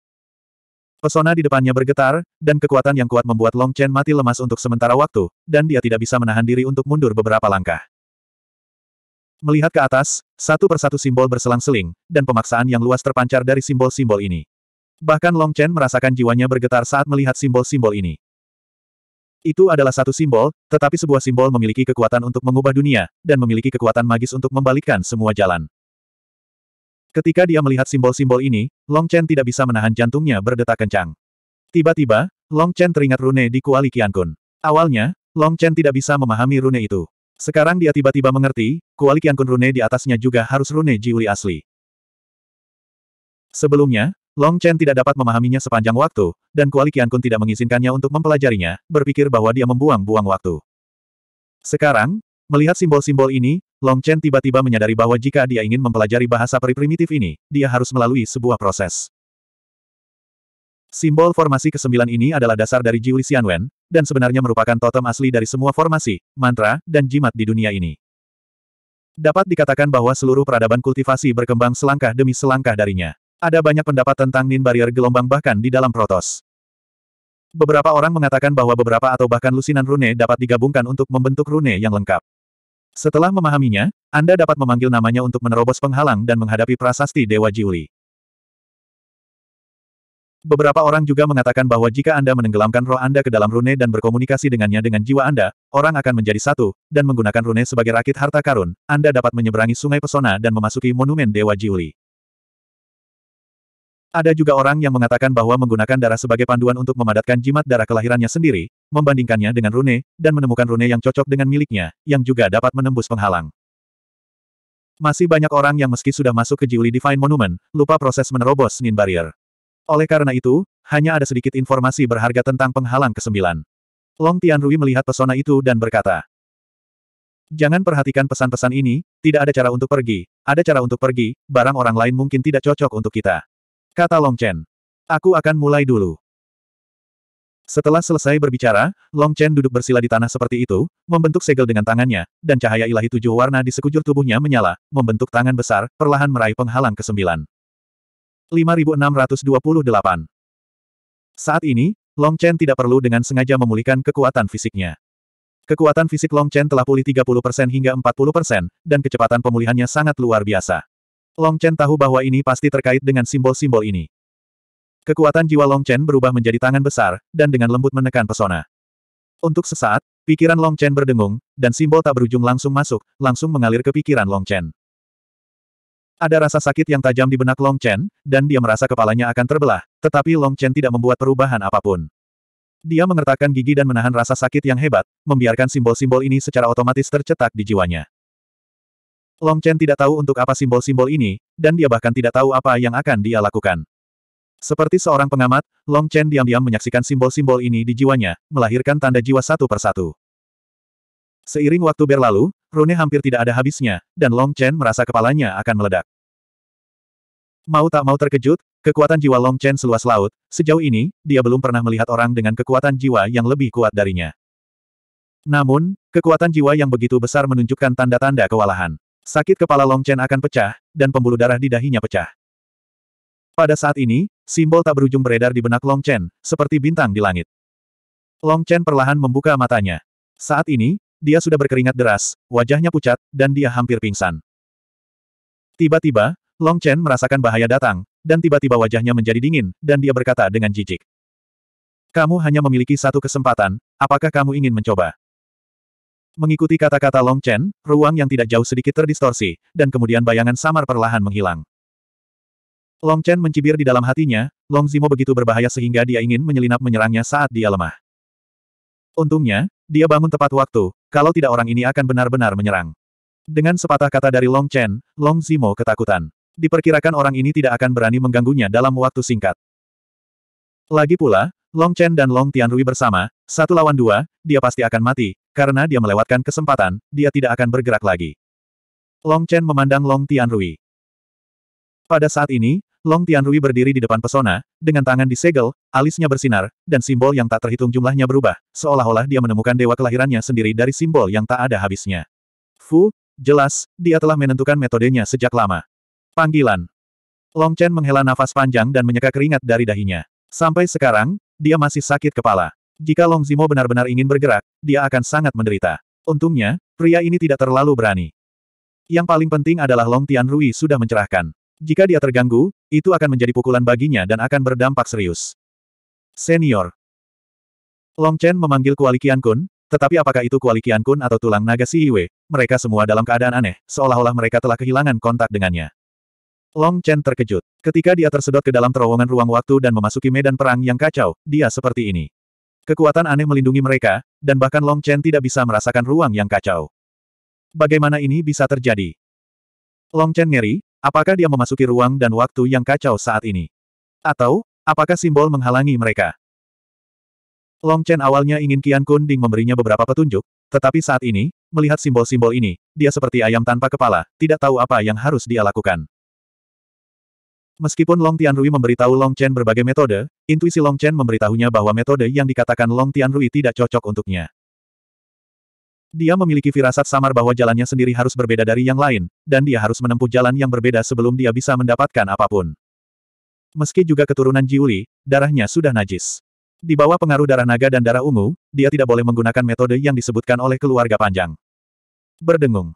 Pesona di depannya bergetar, dan kekuatan yang kuat membuat Long Chen mati lemas untuk sementara waktu, dan dia tidak bisa menahan diri untuk mundur beberapa langkah. Melihat ke atas, satu persatu simbol berselang-seling, dan pemaksaan yang luas terpancar dari simbol-simbol ini. Bahkan Long Chen merasakan jiwanya bergetar saat melihat simbol-simbol ini. Itu adalah satu simbol, tetapi sebuah simbol memiliki kekuatan untuk mengubah dunia, dan memiliki kekuatan magis untuk membalikkan semua jalan. Ketika dia melihat simbol-simbol ini, Long Chen tidak bisa menahan jantungnya berdetak kencang. Tiba-tiba, Long Chen teringat rune di Kuali Qiankun. Awalnya, Long Chen tidak bisa memahami rune itu. Sekarang dia tiba-tiba mengerti, Kuali Qiankun rune di atasnya juga harus rune Jiuli asli. Sebelumnya, Long Chen tidak dapat memahaminya sepanjang waktu, dan Kuali Qiankun tidak mengizinkannya untuk mempelajarinya, berpikir bahwa dia membuang-buang waktu. Sekarang, melihat simbol-simbol ini, Long Chen tiba-tiba menyadari bahwa jika dia ingin mempelajari bahasa peri primitif ini, dia harus melalui sebuah proses. Simbol formasi kesembilan ini adalah dasar dari Jiuli Xianwen, dan sebenarnya merupakan totem asli dari semua formasi, mantra, dan jimat di dunia ini. Dapat dikatakan bahwa seluruh peradaban kultivasi berkembang selangkah demi selangkah darinya. Ada banyak pendapat tentang Nin Barrier gelombang bahkan di dalam Protos. Beberapa orang mengatakan bahwa beberapa atau bahkan lusinan rune dapat digabungkan untuk membentuk rune yang lengkap. Setelah memahaminya, Anda dapat memanggil namanya untuk menerobos penghalang dan menghadapi prasasti Dewa Jiuli. Beberapa orang juga mengatakan bahwa jika Anda menenggelamkan roh Anda ke dalam rune dan berkomunikasi dengannya dengan jiwa Anda, orang akan menjadi satu, dan menggunakan rune sebagai rakit harta karun, Anda dapat menyeberangi sungai pesona dan memasuki monumen Dewa Jiuli. Ada juga orang yang mengatakan bahwa menggunakan darah sebagai panduan untuk memadatkan jimat darah kelahirannya sendiri, membandingkannya dengan rune, dan menemukan rune yang cocok dengan miliknya, yang juga dapat menembus penghalang. Masih banyak orang yang meski sudah masuk ke Jiuli Divine Monument, lupa proses menerobos Nin Barrier. Oleh karena itu, hanya ada sedikit informasi berharga tentang penghalang ke-9. Long Tianrui melihat pesona itu dan berkata, Jangan perhatikan pesan-pesan ini, tidak ada cara untuk pergi, ada cara untuk pergi, barang orang lain mungkin tidak cocok untuk kita. Kata Long Chen. Aku akan mulai dulu. Setelah selesai berbicara, Long Chen duduk bersila di tanah seperti itu, membentuk segel dengan tangannya, dan cahaya ilahi tujuh warna di sekujur tubuhnya menyala, membentuk tangan besar, perlahan meraih penghalang ke sembilan. 5628 Saat ini, Long Chen tidak perlu dengan sengaja memulihkan kekuatan fisiknya. Kekuatan fisik Long Chen telah pulih 30% hingga 40%, dan kecepatan pemulihannya sangat luar biasa. Long Chen tahu bahwa ini pasti terkait dengan simbol-simbol ini. Kekuatan jiwa Long Chen berubah menjadi tangan besar, dan dengan lembut menekan pesona. Untuk sesaat, pikiran Long Chen berdengung, dan simbol tak berujung langsung masuk, langsung mengalir ke pikiran Long Chen. Ada rasa sakit yang tajam di benak Long Chen, dan dia merasa kepalanya akan terbelah, tetapi Long Chen tidak membuat perubahan apapun. Dia mengertakkan gigi dan menahan rasa sakit yang hebat, membiarkan simbol-simbol ini secara otomatis tercetak di jiwanya. Long Chen tidak tahu untuk apa simbol-simbol ini, dan dia bahkan tidak tahu apa yang akan dia lakukan. Seperti seorang pengamat, Long Chen diam-diam menyaksikan simbol-simbol ini di jiwanya, melahirkan tanda jiwa satu persatu. Seiring waktu berlalu, rune hampir tidak ada habisnya, dan Long Chen merasa kepalanya akan meledak. Mau tak mau terkejut, kekuatan jiwa Long Chen seluas laut, sejauh ini, dia belum pernah melihat orang dengan kekuatan jiwa yang lebih kuat darinya. Namun, kekuatan jiwa yang begitu besar menunjukkan tanda-tanda kewalahan. Sakit kepala Long Chen akan pecah, dan pembuluh darah di dahinya pecah. Pada saat ini, simbol tak berujung beredar di benak Long Chen, seperti bintang di langit. Long Chen perlahan membuka matanya. Saat ini, dia sudah berkeringat deras, wajahnya pucat, dan dia hampir pingsan. Tiba-tiba, Long Chen merasakan bahaya datang, dan tiba-tiba wajahnya menjadi dingin, dan dia berkata dengan jijik. Kamu hanya memiliki satu kesempatan, apakah kamu ingin mencoba? Mengikuti kata-kata Long Chen, ruang yang tidak jauh sedikit terdistorsi, dan kemudian bayangan samar perlahan menghilang. Long Chen mencibir di dalam hatinya, Long Zimo begitu berbahaya sehingga dia ingin menyelinap menyerangnya saat dia lemah. Untungnya, dia bangun tepat waktu, kalau tidak orang ini akan benar-benar menyerang. Dengan sepatah kata dari Long Chen, Long Zimo ketakutan. Diperkirakan orang ini tidak akan berani mengganggunya dalam waktu singkat. Lagi pula, Long Chen dan Long Tianrui bersama, satu lawan dua, dia pasti akan mati, karena dia melewatkan kesempatan, dia tidak akan bergerak lagi. Long Chen memandang Long Tianrui. Pada saat ini, Long Tianrui berdiri di depan pesona, dengan tangan disegel, alisnya bersinar, dan simbol yang tak terhitung jumlahnya berubah, seolah-olah dia menemukan dewa kelahirannya sendiri dari simbol yang tak ada habisnya. Fu, jelas, dia telah menentukan metodenya sejak lama. Panggilan. Long Chen menghela nafas panjang dan menyeka keringat dari dahinya. Sampai sekarang, dia masih sakit kepala. Jika Long Zimo benar-benar ingin bergerak, dia akan sangat menderita. Untungnya, pria ini tidak terlalu berani. Yang paling penting adalah Long Tian Rui sudah mencerahkan. Jika dia terganggu, itu akan menjadi pukulan baginya dan akan berdampak serius. Senior Long Chen memanggil Kuali Qian Kun, tetapi apakah itu Kuali Qian Kun atau tulang naga Si Yue, mereka semua dalam keadaan aneh, seolah-olah mereka telah kehilangan kontak dengannya. Long Chen terkejut. Ketika dia tersedot ke dalam terowongan ruang waktu dan memasuki medan perang yang kacau, dia seperti ini. Kekuatan aneh melindungi mereka, dan bahkan Long Chen tidak bisa merasakan ruang yang kacau. Bagaimana ini bisa terjadi? Long Chen ngeri, apakah dia memasuki ruang dan waktu yang kacau saat ini? Atau, apakah simbol menghalangi mereka? Long Chen awalnya ingin Qian Kun Ding memberinya beberapa petunjuk, tetapi saat ini, melihat simbol-simbol ini, dia seperti ayam tanpa kepala, tidak tahu apa yang harus dia lakukan. Meskipun Long Tianrui memberitahu Long Chen berbagai metode, intuisi Long Chen memberitahunya bahwa metode yang dikatakan Long Tianrui tidak cocok untuknya. Dia memiliki firasat samar bahwa jalannya sendiri harus berbeda dari yang lain, dan dia harus menempuh jalan yang berbeda sebelum dia bisa mendapatkan apapun. Meski juga keturunan Jiuli, darahnya sudah najis. Di bawah pengaruh darah naga dan darah ungu, dia tidak boleh menggunakan metode yang disebutkan oleh keluarga panjang. Berdengung.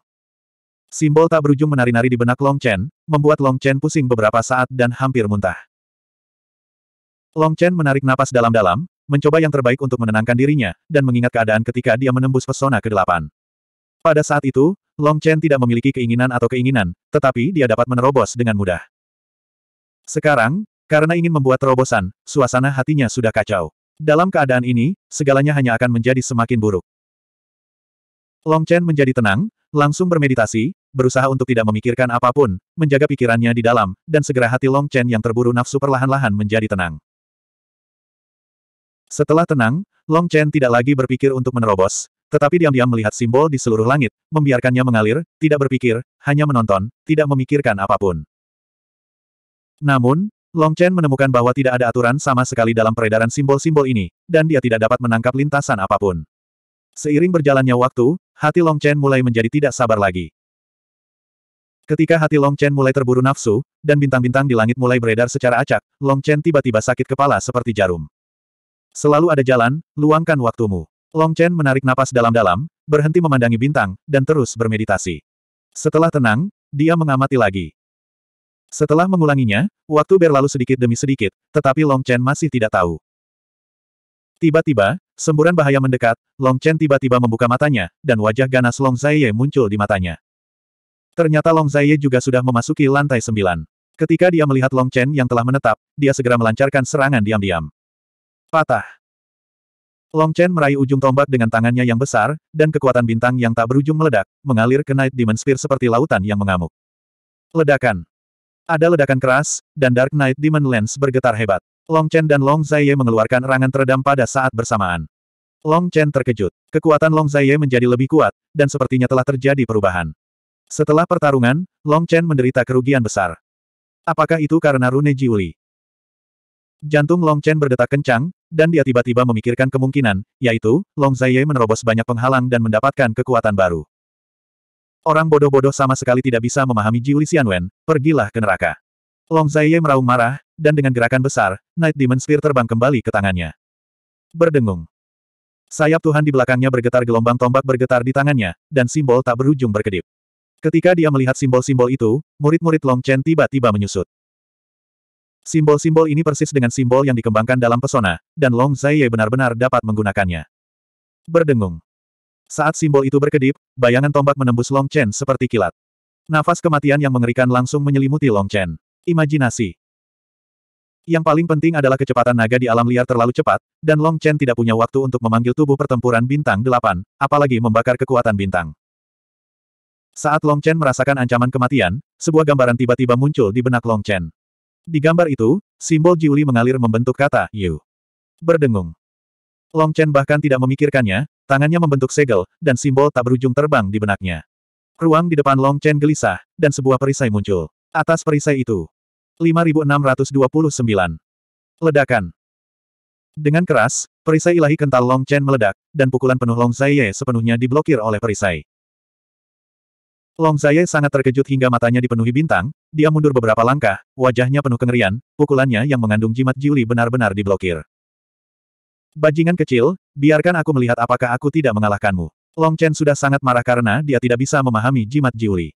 Simbol tak berujung menari-nari di benak Long Chen, membuat Long Chen pusing beberapa saat dan hampir muntah. Long Chen menarik napas dalam-dalam, mencoba yang terbaik untuk menenangkan dirinya, dan mengingat keadaan ketika dia menembus pesona ke-8. Pada saat itu, Long Chen tidak memiliki keinginan atau keinginan, tetapi dia dapat menerobos dengan mudah. Sekarang, karena ingin membuat terobosan, suasana hatinya sudah kacau. Dalam keadaan ini, segalanya hanya akan menjadi semakin buruk. Long Chen menjadi tenang, langsung bermeditasi, berusaha untuk tidak memikirkan apapun, menjaga pikirannya di dalam, dan segera hati Long Chen yang terburu nafsu perlahan-lahan menjadi tenang. Setelah tenang, Long Chen tidak lagi berpikir untuk menerobos, tetapi diam-diam melihat simbol di seluruh langit, membiarkannya mengalir, tidak berpikir, hanya menonton, tidak memikirkan apapun. Namun, Long Chen menemukan bahwa tidak ada aturan sama sekali dalam peredaran simbol-simbol ini, dan dia tidak dapat menangkap lintasan apapun. Seiring berjalannya waktu, Hati Long Chen mulai menjadi tidak sabar lagi. Ketika hati Long Chen mulai terburu nafsu, dan bintang-bintang di langit mulai beredar secara acak, Long Chen tiba-tiba sakit kepala seperti jarum. Selalu ada jalan, luangkan waktumu. Long Chen menarik napas dalam-dalam, berhenti memandangi bintang, dan terus bermeditasi. Setelah tenang, dia mengamati lagi. Setelah mengulanginya, waktu berlalu sedikit demi sedikit, tetapi Long Chen masih tidak tahu. Tiba-tiba, Semburan bahaya mendekat, Long Chen tiba-tiba membuka matanya, dan wajah ganas Long Zaiye muncul di matanya. Ternyata Long Zaiye juga sudah memasuki lantai sembilan. Ketika dia melihat Long Chen yang telah menetap, dia segera melancarkan serangan diam-diam. Patah. Long Chen meraih ujung tombak dengan tangannya yang besar, dan kekuatan bintang yang tak berujung meledak, mengalir ke Night Demon Spear seperti lautan yang mengamuk. Ledakan. Ada ledakan keras, dan Dark Knight Demon Lens bergetar hebat. Long Chen dan Long Zaiye mengeluarkan erangan teredam pada saat bersamaan. Long Chen terkejut. Kekuatan Long Zaiye menjadi lebih kuat, dan sepertinya telah terjadi perubahan. Setelah pertarungan, Long Chen menderita kerugian besar. Apakah itu karena Rune Jiuli? Jantung Long Chen berdetak kencang, dan dia tiba-tiba memikirkan kemungkinan, yaitu, Long Zaiye menerobos banyak penghalang dan mendapatkan kekuatan baru. Orang bodoh-bodoh sama sekali tidak bisa memahami Jiuli Xianwen, pergilah ke neraka. Long Zaiye meraung marah, dan dengan gerakan besar, Night Demon Spear terbang kembali ke tangannya. Berdengung. Sayap Tuhan di belakangnya bergetar gelombang tombak bergetar di tangannya, dan simbol tak berujung berkedip. Ketika dia melihat simbol-simbol itu, murid-murid Long Chen tiba-tiba menyusut. Simbol-simbol ini persis dengan simbol yang dikembangkan dalam pesona, dan Long Zaiye benar-benar dapat menggunakannya. Berdengung. Saat simbol itu berkedip, bayangan tombak menembus Long Chen seperti kilat. Nafas kematian yang mengerikan langsung menyelimuti Long Chen. Imajinasi. Yang paling penting adalah kecepatan naga di alam liar terlalu cepat, dan Long Chen tidak punya waktu untuk memanggil tubuh pertempuran bintang delapan, apalagi membakar kekuatan bintang. Saat Long Chen merasakan ancaman kematian, sebuah gambaran tiba-tiba muncul di benak Long Chen. Di gambar itu, simbol Jiuli mengalir membentuk kata Yu. Berdengung. Long Chen bahkan tidak memikirkannya, tangannya membentuk segel, dan simbol tak berujung terbang di benaknya. Ruang di depan Long Chen gelisah, dan sebuah perisai muncul. Atas perisai itu, 5629. Ledakan. Dengan keras, perisai ilahi kental Long Chen meledak, dan pukulan penuh Long Zaiye sepenuhnya diblokir oleh perisai. Long Zaiye sangat terkejut hingga matanya dipenuhi bintang, dia mundur beberapa langkah, wajahnya penuh kengerian, pukulannya yang mengandung jimat jiuli benar-benar diblokir. Bajingan kecil, biarkan aku melihat apakah aku tidak mengalahkanmu. Long Chen sudah sangat marah karena dia tidak bisa memahami jimat jiuli.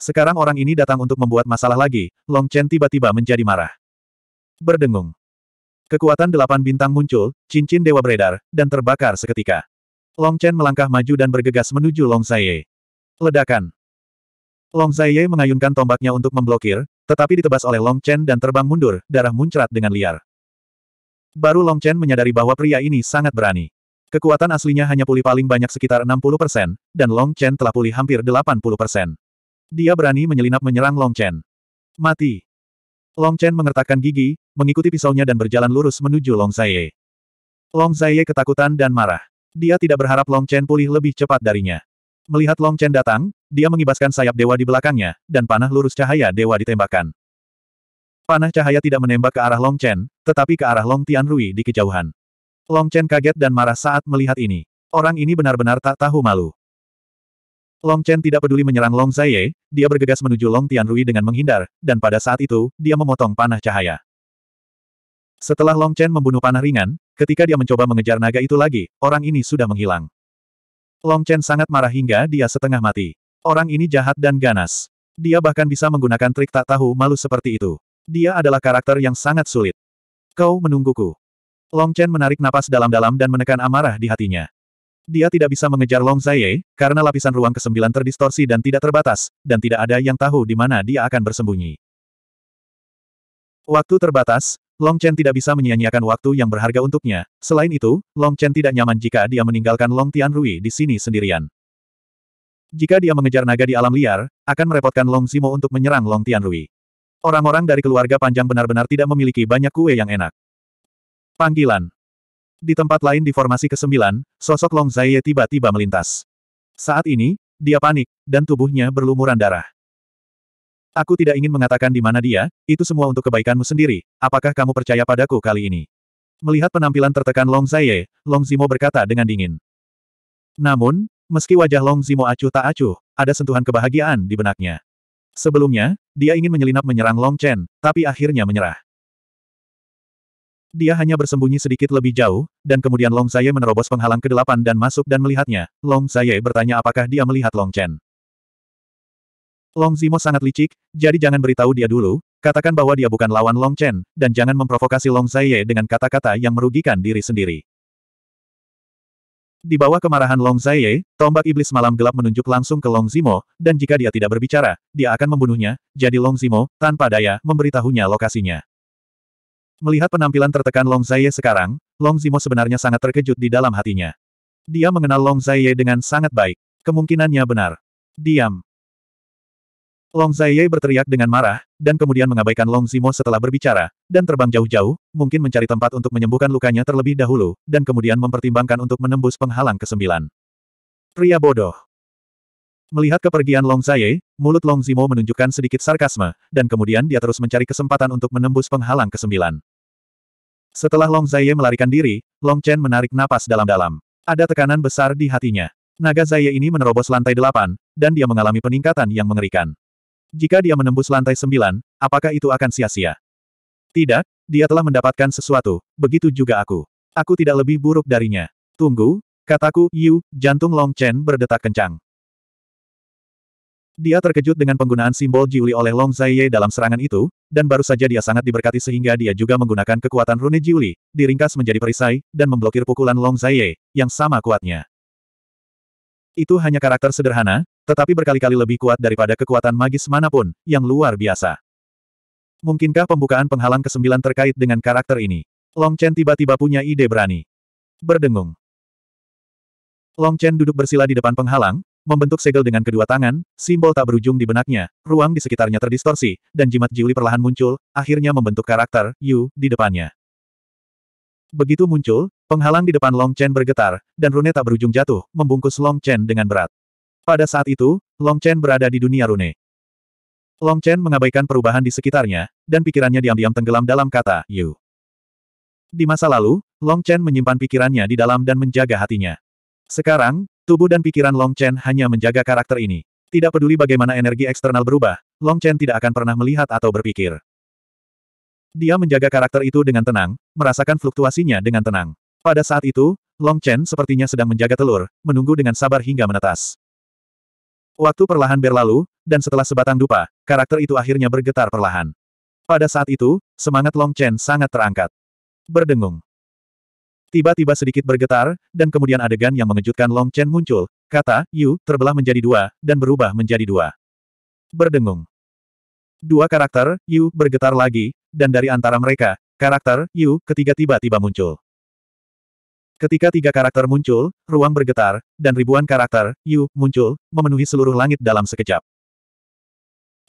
Sekarang orang ini datang untuk membuat masalah lagi, Long Chen tiba-tiba menjadi marah. Berdengung. Kekuatan delapan bintang muncul, cincin dewa beredar, dan terbakar seketika. Long Chen melangkah maju dan bergegas menuju Long Zaiye. Ledakan. Long Zaiye mengayunkan tombaknya untuk memblokir, tetapi ditebas oleh Long Chen dan terbang mundur, darah muncrat dengan liar. Baru Long Chen menyadari bahwa pria ini sangat berani. Kekuatan aslinya hanya pulih paling banyak sekitar 60%, dan Long Chen telah pulih hampir 80%. Dia berani menyelinap menyerang Long Chen. Mati. Long Chen mengertakkan gigi, mengikuti pisaunya dan berjalan lurus menuju Long Zaye. Long Zaye ketakutan dan marah. Dia tidak berharap Long Chen pulih lebih cepat darinya. Melihat Long Chen datang, dia mengibaskan sayap dewa di belakangnya, dan panah lurus cahaya dewa ditembakkan. Panah cahaya tidak menembak ke arah Long Chen, tetapi ke arah Long Tianrui di kejauhan. Long Chen kaget dan marah saat melihat ini. Orang ini benar-benar tak tahu malu. Long Chen tidak peduli menyerang Long Zaiye, dia bergegas menuju Long Tian Rui dengan menghindar, dan pada saat itu, dia memotong panah cahaya. Setelah Long Chen membunuh panah ringan, ketika dia mencoba mengejar naga itu lagi, orang ini sudah menghilang. Long Chen sangat marah hingga dia setengah mati. Orang ini jahat dan ganas. Dia bahkan bisa menggunakan trik tak tahu malu seperti itu. Dia adalah karakter yang sangat sulit. Kau menungguku. Long Chen menarik napas dalam-dalam dan menekan amarah di hatinya. Dia tidak bisa mengejar Long Zaiye, karena lapisan ruang kesembilan terdistorsi dan tidak terbatas, dan tidak ada yang tahu di mana dia akan bersembunyi. Waktu terbatas, Long Chen tidak bisa menyia-nyiakan waktu yang berharga untuknya. Selain itu, Long Chen tidak nyaman jika dia meninggalkan Long Tianrui di sini sendirian. Jika dia mengejar naga di alam liar, akan merepotkan Long Zimo untuk menyerang Long Tianrui. Orang-orang dari keluarga panjang benar-benar tidak memiliki banyak kue yang enak. Panggilan di tempat lain di formasi ke-9, sosok Long Zaiye tiba-tiba melintas. Saat ini, dia panik, dan tubuhnya berlumuran darah. Aku tidak ingin mengatakan di mana dia, itu semua untuk kebaikanmu sendiri, apakah kamu percaya padaku kali ini? Melihat penampilan tertekan Long Zaiye, Long Zimo berkata dengan dingin. Namun, meski wajah Long Zimo acuh tak acuh, ada sentuhan kebahagiaan di benaknya. Sebelumnya, dia ingin menyelinap menyerang Long Chen, tapi akhirnya menyerah. Dia hanya bersembunyi sedikit lebih jauh, dan kemudian Long Zaye menerobos penghalang kedelapan dan masuk dan melihatnya. Long Zaye bertanya apakah dia melihat Long Chen. Long Zimo sangat licik, jadi jangan beritahu dia dulu, katakan bahwa dia bukan lawan Long Chen, dan jangan memprovokasi Long Zaye dengan kata-kata yang merugikan diri sendiri. Di bawah kemarahan Long Zaye, tombak iblis malam gelap menunjuk langsung ke Long Zimo, dan jika dia tidak berbicara, dia akan membunuhnya, jadi Long Zimo, tanpa daya, memberitahunya lokasinya. Melihat penampilan tertekan Long Zaiye sekarang, Long Zimo sebenarnya sangat terkejut di dalam hatinya. Dia mengenal Long Zaiye dengan sangat baik. Kemungkinannya benar. Diam. Long Zaiye berteriak dengan marah, dan kemudian mengabaikan Long Zimo setelah berbicara, dan terbang jauh-jauh, mungkin mencari tempat untuk menyembuhkan lukanya terlebih dahulu, dan kemudian mempertimbangkan untuk menembus penghalang kesembilan. Pria bodoh. Melihat kepergian Long Zaye, mulut Long Zimo menunjukkan sedikit sarkasme, dan kemudian dia terus mencari kesempatan untuk menembus penghalang kesembilan. Setelah Long Zaye melarikan diri, Long Chen menarik napas dalam-dalam. Ada tekanan besar di hatinya. Naga Zaye ini menerobos lantai delapan, dan dia mengalami peningkatan yang mengerikan. Jika dia menembus lantai sembilan, apakah itu akan sia-sia? Tidak, dia telah mendapatkan sesuatu, begitu juga aku. Aku tidak lebih buruk darinya. Tunggu, kataku, Yu, jantung Long Chen berdetak kencang. Dia terkejut dengan penggunaan simbol Jiuli oleh Long Zaiye dalam serangan itu, dan baru saja dia sangat diberkati sehingga dia juga menggunakan kekuatan rune Jiuli, diringkas menjadi perisai, dan memblokir pukulan Long Zaiye, yang sama kuatnya. Itu hanya karakter sederhana, tetapi berkali-kali lebih kuat daripada kekuatan magis manapun, yang luar biasa. Mungkinkah pembukaan penghalang ke-9 terkait dengan karakter ini? Long Chen tiba-tiba punya ide berani. Berdengung. Long Chen duduk bersila di depan penghalang, Membentuk segel dengan kedua tangan, simbol tak berujung di benaknya, ruang di sekitarnya terdistorsi, dan jimat Jiuli perlahan muncul, akhirnya membentuk karakter, Yu, di depannya. Begitu muncul, penghalang di depan Long Chen bergetar, dan rune tak berujung jatuh, membungkus Long Chen dengan berat. Pada saat itu, Long Chen berada di dunia rune. Long Chen mengabaikan perubahan di sekitarnya, dan pikirannya diam-diam tenggelam dalam kata, Yu. Di masa lalu, Long Chen menyimpan pikirannya di dalam dan menjaga hatinya. Sekarang, Tubuh dan pikiran Long Chen hanya menjaga karakter ini. Tidak peduli bagaimana energi eksternal berubah, Long Chen tidak akan pernah melihat atau berpikir. Dia menjaga karakter itu dengan tenang, merasakan fluktuasinya dengan tenang. Pada saat itu, Long Chen sepertinya sedang menjaga telur, menunggu dengan sabar hingga menetas. Waktu perlahan berlalu, dan setelah sebatang dupa, karakter itu akhirnya bergetar perlahan. Pada saat itu, semangat Long Chen sangat terangkat. Berdengung. Tiba-tiba sedikit bergetar, dan kemudian adegan yang mengejutkan Long Chen muncul, kata, Yu, terbelah menjadi dua, dan berubah menjadi dua. Berdengung. Dua karakter, Yu, bergetar lagi, dan dari antara mereka, karakter, Yu, ketiga tiba-tiba muncul. Ketika tiga karakter muncul, ruang bergetar, dan ribuan karakter, Yu, muncul, memenuhi seluruh langit dalam sekejap.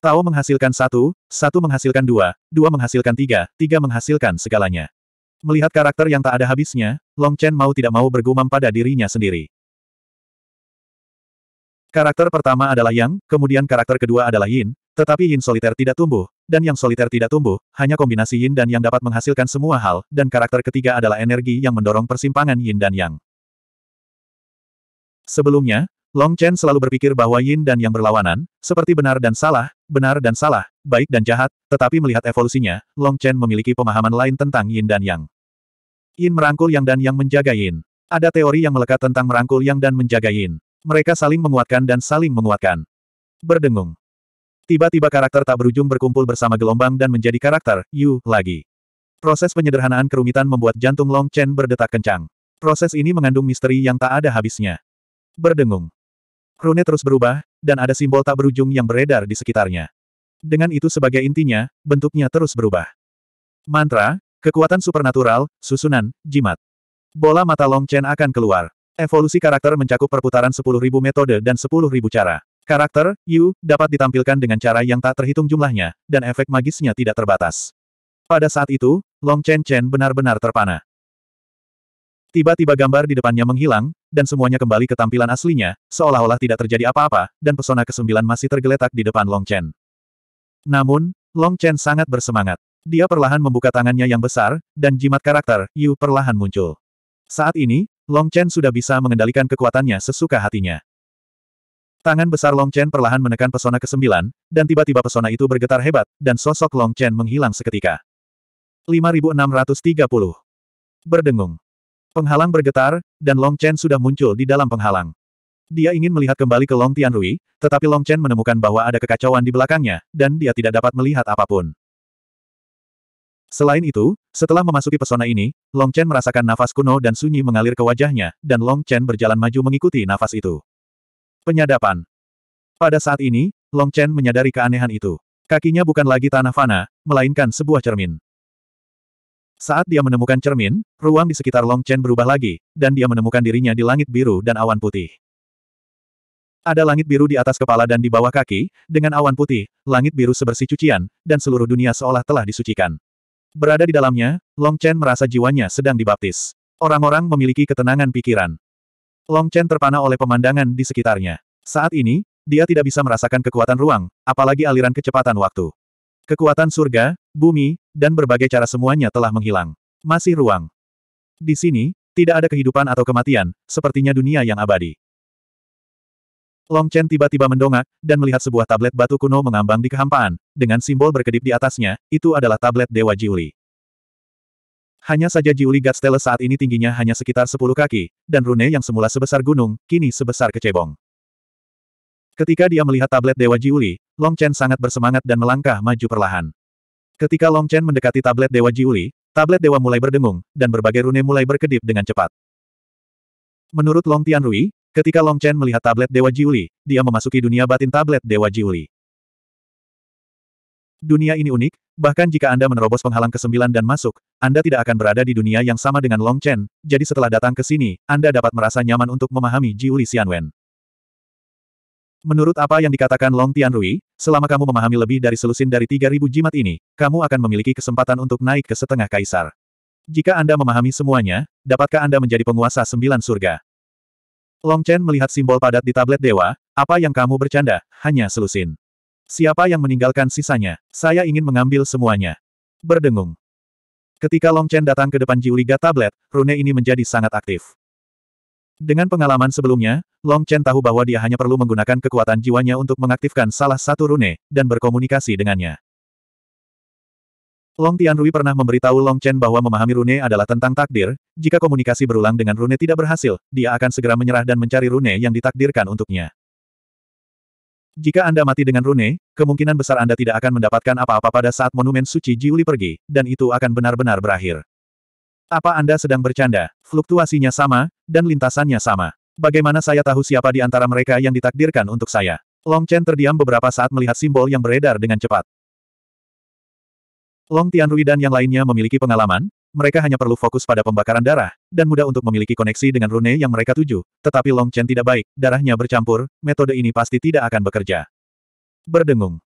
Tao menghasilkan satu, satu menghasilkan dua, dua menghasilkan tiga, tiga menghasilkan segalanya. Melihat karakter yang tak ada habisnya, Long Chen mau tidak mau bergumam pada dirinya sendiri. Karakter pertama adalah Yang, kemudian karakter kedua adalah Yin, tetapi Yin soliter tidak tumbuh, dan Yang soliter tidak tumbuh, hanya kombinasi Yin dan Yang dapat menghasilkan semua hal, dan karakter ketiga adalah energi yang mendorong persimpangan Yin dan Yang. Sebelumnya, Long Chen selalu berpikir bahwa Yin dan Yang berlawanan, seperti benar dan salah, benar dan salah, baik dan jahat, tetapi melihat evolusinya, Long Chen memiliki pemahaman lain tentang Yin dan Yang. Yin merangkul Yang dan Yang menjaga Yin. Ada teori yang melekat tentang merangkul Yang dan menjaga Yin. Mereka saling menguatkan dan saling menguatkan. Berdengung. Tiba-tiba karakter tak berujung berkumpul bersama gelombang dan menjadi karakter Yu lagi. Proses penyederhanaan kerumitan membuat jantung Long Chen berdetak kencang. Proses ini mengandung misteri yang tak ada habisnya. Berdengung. Rune terus berubah, dan ada simbol tak berujung yang beredar di sekitarnya. Dengan itu sebagai intinya, bentuknya terus berubah. Mantra, Kekuatan supernatural, susunan, jimat. Bola mata Long Chen akan keluar. Evolusi karakter mencakup perputaran 10.000 metode dan 10.000 cara. Karakter, Yu, dapat ditampilkan dengan cara yang tak terhitung jumlahnya, dan efek magisnya tidak terbatas. Pada saat itu, Long Chen Chen benar-benar terpana. Tiba-tiba gambar di depannya menghilang, dan semuanya kembali ke tampilan aslinya, seolah-olah tidak terjadi apa-apa, dan pesona kesembilan masih tergeletak di depan Long Chen. Namun, Long Chen sangat bersemangat. Dia perlahan membuka tangannya yang besar, dan jimat karakter, Yu perlahan muncul. Saat ini, Long Chen sudah bisa mengendalikan kekuatannya sesuka hatinya. Tangan besar Long Chen perlahan menekan pesona ke-9, dan tiba-tiba pesona itu bergetar hebat, dan sosok Long Chen menghilang seketika. 5630. Berdengung. Penghalang bergetar, dan Long Chen sudah muncul di dalam penghalang. Dia ingin melihat kembali ke Long Tianrui, tetapi Long Chen menemukan bahwa ada kekacauan di belakangnya, dan dia tidak dapat melihat apapun. Selain itu, setelah memasuki pesona ini, Long Chen merasakan nafas kuno dan sunyi mengalir ke wajahnya, dan Long Chen berjalan maju mengikuti nafas itu. Penyadapan. Pada saat ini, Long Chen menyadari keanehan itu. Kakinya bukan lagi tanah fana, melainkan sebuah cermin. Saat dia menemukan cermin, ruang di sekitar Long Chen berubah lagi, dan dia menemukan dirinya di langit biru dan awan putih. Ada langit biru di atas kepala dan di bawah kaki, dengan awan putih, langit biru sebersih cucian, dan seluruh dunia seolah telah disucikan. Berada di dalamnya, Long Chen merasa jiwanya sedang dibaptis. Orang-orang memiliki ketenangan pikiran. Long Chen terpana oleh pemandangan di sekitarnya. Saat ini, dia tidak bisa merasakan kekuatan ruang, apalagi aliran kecepatan waktu. Kekuatan surga, bumi, dan berbagai cara semuanya telah menghilang. Masih ruang. Di sini, tidak ada kehidupan atau kematian, sepertinya dunia yang abadi. Long Chen tiba-tiba mendongak, dan melihat sebuah tablet batu kuno mengambang di kehampaan, dengan simbol berkedip di atasnya, itu adalah tablet Dewa Jiuli. Hanya saja Jiuli Gatstele saat ini tingginya hanya sekitar 10 kaki, dan rune yang semula sebesar gunung, kini sebesar kecebong. Ketika dia melihat tablet Dewa Jiuli, Long Chen sangat bersemangat dan melangkah maju perlahan. Ketika Long Chen mendekati tablet Dewa Jiuli, tablet dewa mulai berdengung, dan berbagai rune mulai berkedip dengan cepat. Menurut Long Tianrui, Ketika Long Chen melihat tablet Dewa Jiuli, dia memasuki dunia batin tablet Dewa Jiuli. Dunia ini unik, bahkan jika Anda menerobos penghalang ke-9 dan masuk, Anda tidak akan berada di dunia yang sama dengan Long Chen, jadi setelah datang ke sini, Anda dapat merasa nyaman untuk memahami Jiuli Xianwen. Menurut apa yang dikatakan Long Tianrui, selama kamu memahami lebih dari selusin dari 3000 jimat ini, kamu akan memiliki kesempatan untuk naik ke setengah kaisar. Jika Anda memahami semuanya, dapatkah Anda menjadi penguasa sembilan surga? Long Chen melihat simbol padat di tablet dewa, apa yang kamu bercanda, hanya selusin. Siapa yang meninggalkan sisanya, saya ingin mengambil semuanya. Berdengung. Ketika Long Chen datang ke depan Jiuliga tablet, rune ini menjadi sangat aktif. Dengan pengalaman sebelumnya, Long Chen tahu bahwa dia hanya perlu menggunakan kekuatan jiwanya untuk mengaktifkan salah satu rune, dan berkomunikasi dengannya. Long Tianrui pernah memberitahu Long Chen bahwa memahami rune adalah tentang takdir, jika komunikasi berulang dengan rune tidak berhasil, dia akan segera menyerah dan mencari rune yang ditakdirkan untuknya. Jika Anda mati dengan rune, kemungkinan besar Anda tidak akan mendapatkan apa-apa pada saat monumen suci Jiuli pergi, dan itu akan benar-benar berakhir. Apa Anda sedang bercanda? Fluktuasinya sama, dan lintasannya sama. Bagaimana saya tahu siapa di antara mereka yang ditakdirkan untuk saya? Long Chen terdiam beberapa saat melihat simbol yang beredar dengan cepat. Long Tianrui dan yang lainnya memiliki pengalaman, mereka hanya perlu fokus pada pembakaran darah, dan mudah untuk memiliki koneksi dengan rune yang mereka tuju, tetapi Long Chen tidak baik, darahnya bercampur, metode ini pasti tidak akan bekerja. Berdengung.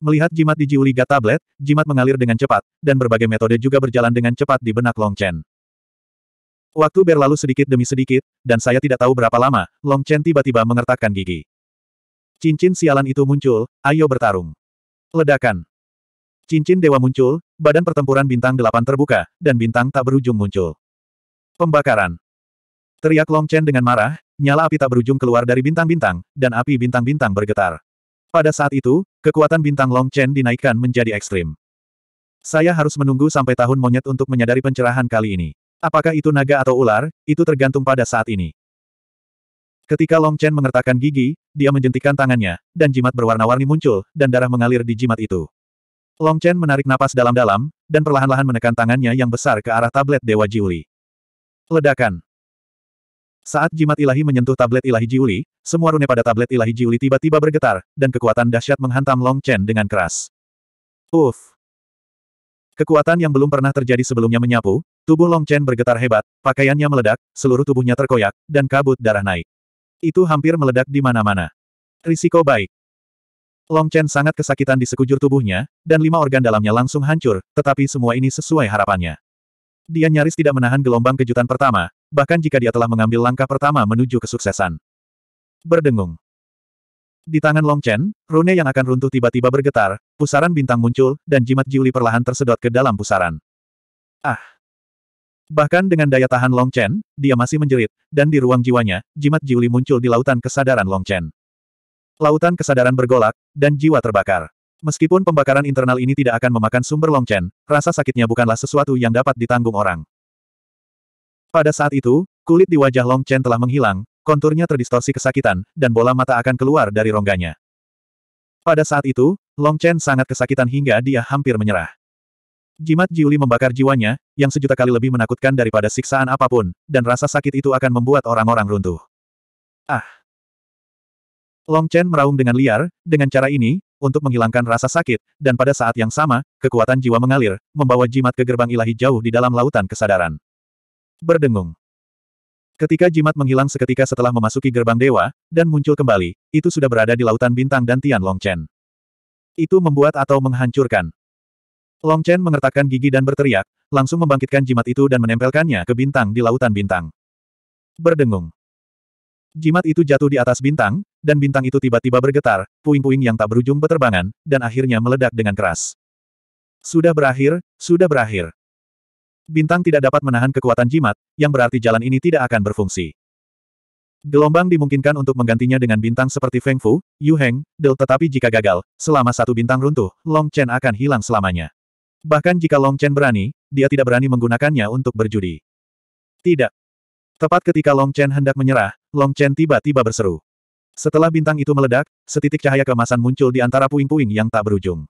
Melihat jimat di Jiuliga tablet, jimat mengalir dengan cepat, dan berbagai metode juga berjalan dengan cepat di benak Long Chen. Waktu berlalu sedikit demi sedikit, dan saya tidak tahu berapa lama, Long Chen tiba-tiba mengertakkan gigi. Cincin sialan itu muncul, ayo bertarung. Ledakan. Cincin dewa muncul, badan pertempuran bintang delapan terbuka, dan bintang tak berujung muncul. Pembakaran. Teriak Long Chen dengan marah, nyala api tak berujung keluar dari bintang-bintang, dan api bintang-bintang bergetar. Pada saat itu, kekuatan bintang Long Chen dinaikkan menjadi ekstrim. Saya harus menunggu sampai tahun monyet untuk menyadari pencerahan kali ini. Apakah itu naga atau ular, itu tergantung pada saat ini. Ketika Long Chen mengertakkan gigi, dia menjentikan tangannya, dan jimat berwarna-warni muncul, dan darah mengalir di jimat itu. Long Chen menarik napas dalam-dalam, dan perlahan-lahan menekan tangannya yang besar ke arah tablet Dewa Jiuli. Ledakan. Saat jimat ilahi menyentuh tablet ilahi Jiuli, semua rune pada tablet ilahi Jiuli tiba-tiba bergetar, dan kekuatan dahsyat menghantam Long Chen dengan keras. Uff! Kekuatan yang belum pernah terjadi sebelumnya menyapu, tubuh Long Chen bergetar hebat, pakaiannya meledak, seluruh tubuhnya terkoyak, dan kabut darah naik. Itu hampir meledak di mana-mana. Risiko baik. Long Chen sangat kesakitan di sekujur tubuhnya, dan lima organ dalamnya langsung hancur, tetapi semua ini sesuai harapannya. Dia nyaris tidak menahan gelombang kejutan pertama, bahkan jika dia telah mengambil langkah pertama menuju kesuksesan. Berdengung. Di tangan Long Chen, rune yang akan runtuh tiba-tiba bergetar, pusaran bintang muncul, dan jimat jiuli perlahan tersedot ke dalam pusaran. Ah! Bahkan dengan daya tahan Long Chen, dia masih menjerit, dan di ruang jiwanya, jimat Jiuli muncul di lautan kesadaran Long Chen. Lautan kesadaran bergolak, dan jiwa terbakar. Meskipun pembakaran internal ini tidak akan memakan sumber Longchen, rasa sakitnya bukanlah sesuatu yang dapat ditanggung orang. Pada saat itu, kulit di wajah Longchen telah menghilang, konturnya terdistorsi kesakitan, dan bola mata akan keluar dari rongganya. Pada saat itu, Longchen sangat kesakitan hingga dia hampir menyerah. Jimat Jiuli membakar jiwanya, yang sejuta kali lebih menakutkan daripada siksaan apapun, dan rasa sakit itu akan membuat orang-orang runtuh. Ah! Long Chen meraung dengan liar, dengan cara ini, untuk menghilangkan rasa sakit, dan pada saat yang sama, kekuatan jiwa mengalir, membawa jimat ke gerbang ilahi jauh di dalam lautan kesadaran. Berdengung. Ketika jimat menghilang seketika setelah memasuki gerbang dewa, dan muncul kembali, itu sudah berada di lautan bintang dan Tian Long Chen. Itu membuat atau menghancurkan. Long Chen mengertakkan gigi dan berteriak, langsung membangkitkan jimat itu dan menempelkannya ke bintang di lautan bintang. Berdengung. Jimat itu jatuh di atas bintang, dan bintang itu tiba-tiba bergetar, puing-puing yang tak berujung beterbangan, dan akhirnya meledak dengan keras. Sudah berakhir, sudah berakhir. Bintang tidak dapat menahan kekuatan jimat, yang berarti jalan ini tidak akan berfungsi. Gelombang dimungkinkan untuk menggantinya dengan bintang seperti Feng Fu, Yu Heng, Del tetapi jika gagal, selama satu bintang runtuh, Long Chen akan hilang selamanya. Bahkan jika Long Chen berani, dia tidak berani menggunakannya untuk berjudi. Tidak. Tepat ketika Long Chen hendak menyerah, Long Chen tiba-tiba berseru. Setelah bintang itu meledak, setitik cahaya kemasan muncul di antara puing-puing yang tak berujung.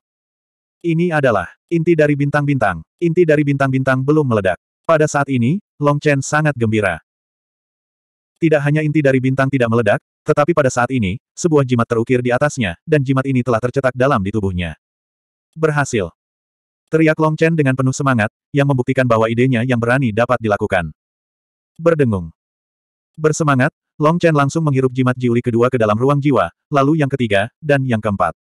Ini adalah inti dari bintang-bintang. Inti dari bintang-bintang belum meledak. Pada saat ini, Long Chen sangat gembira. Tidak hanya inti dari bintang tidak meledak, tetapi pada saat ini, sebuah jimat terukir di atasnya, dan jimat ini telah tercetak dalam di tubuhnya. Berhasil. Teriak Long Chen dengan penuh semangat, yang membuktikan bahwa idenya yang berani dapat dilakukan. Berdengung. Bersemangat, Long Chen langsung menghirup jimat jiuli kedua ke dalam ruang jiwa, lalu yang ketiga, dan yang keempat.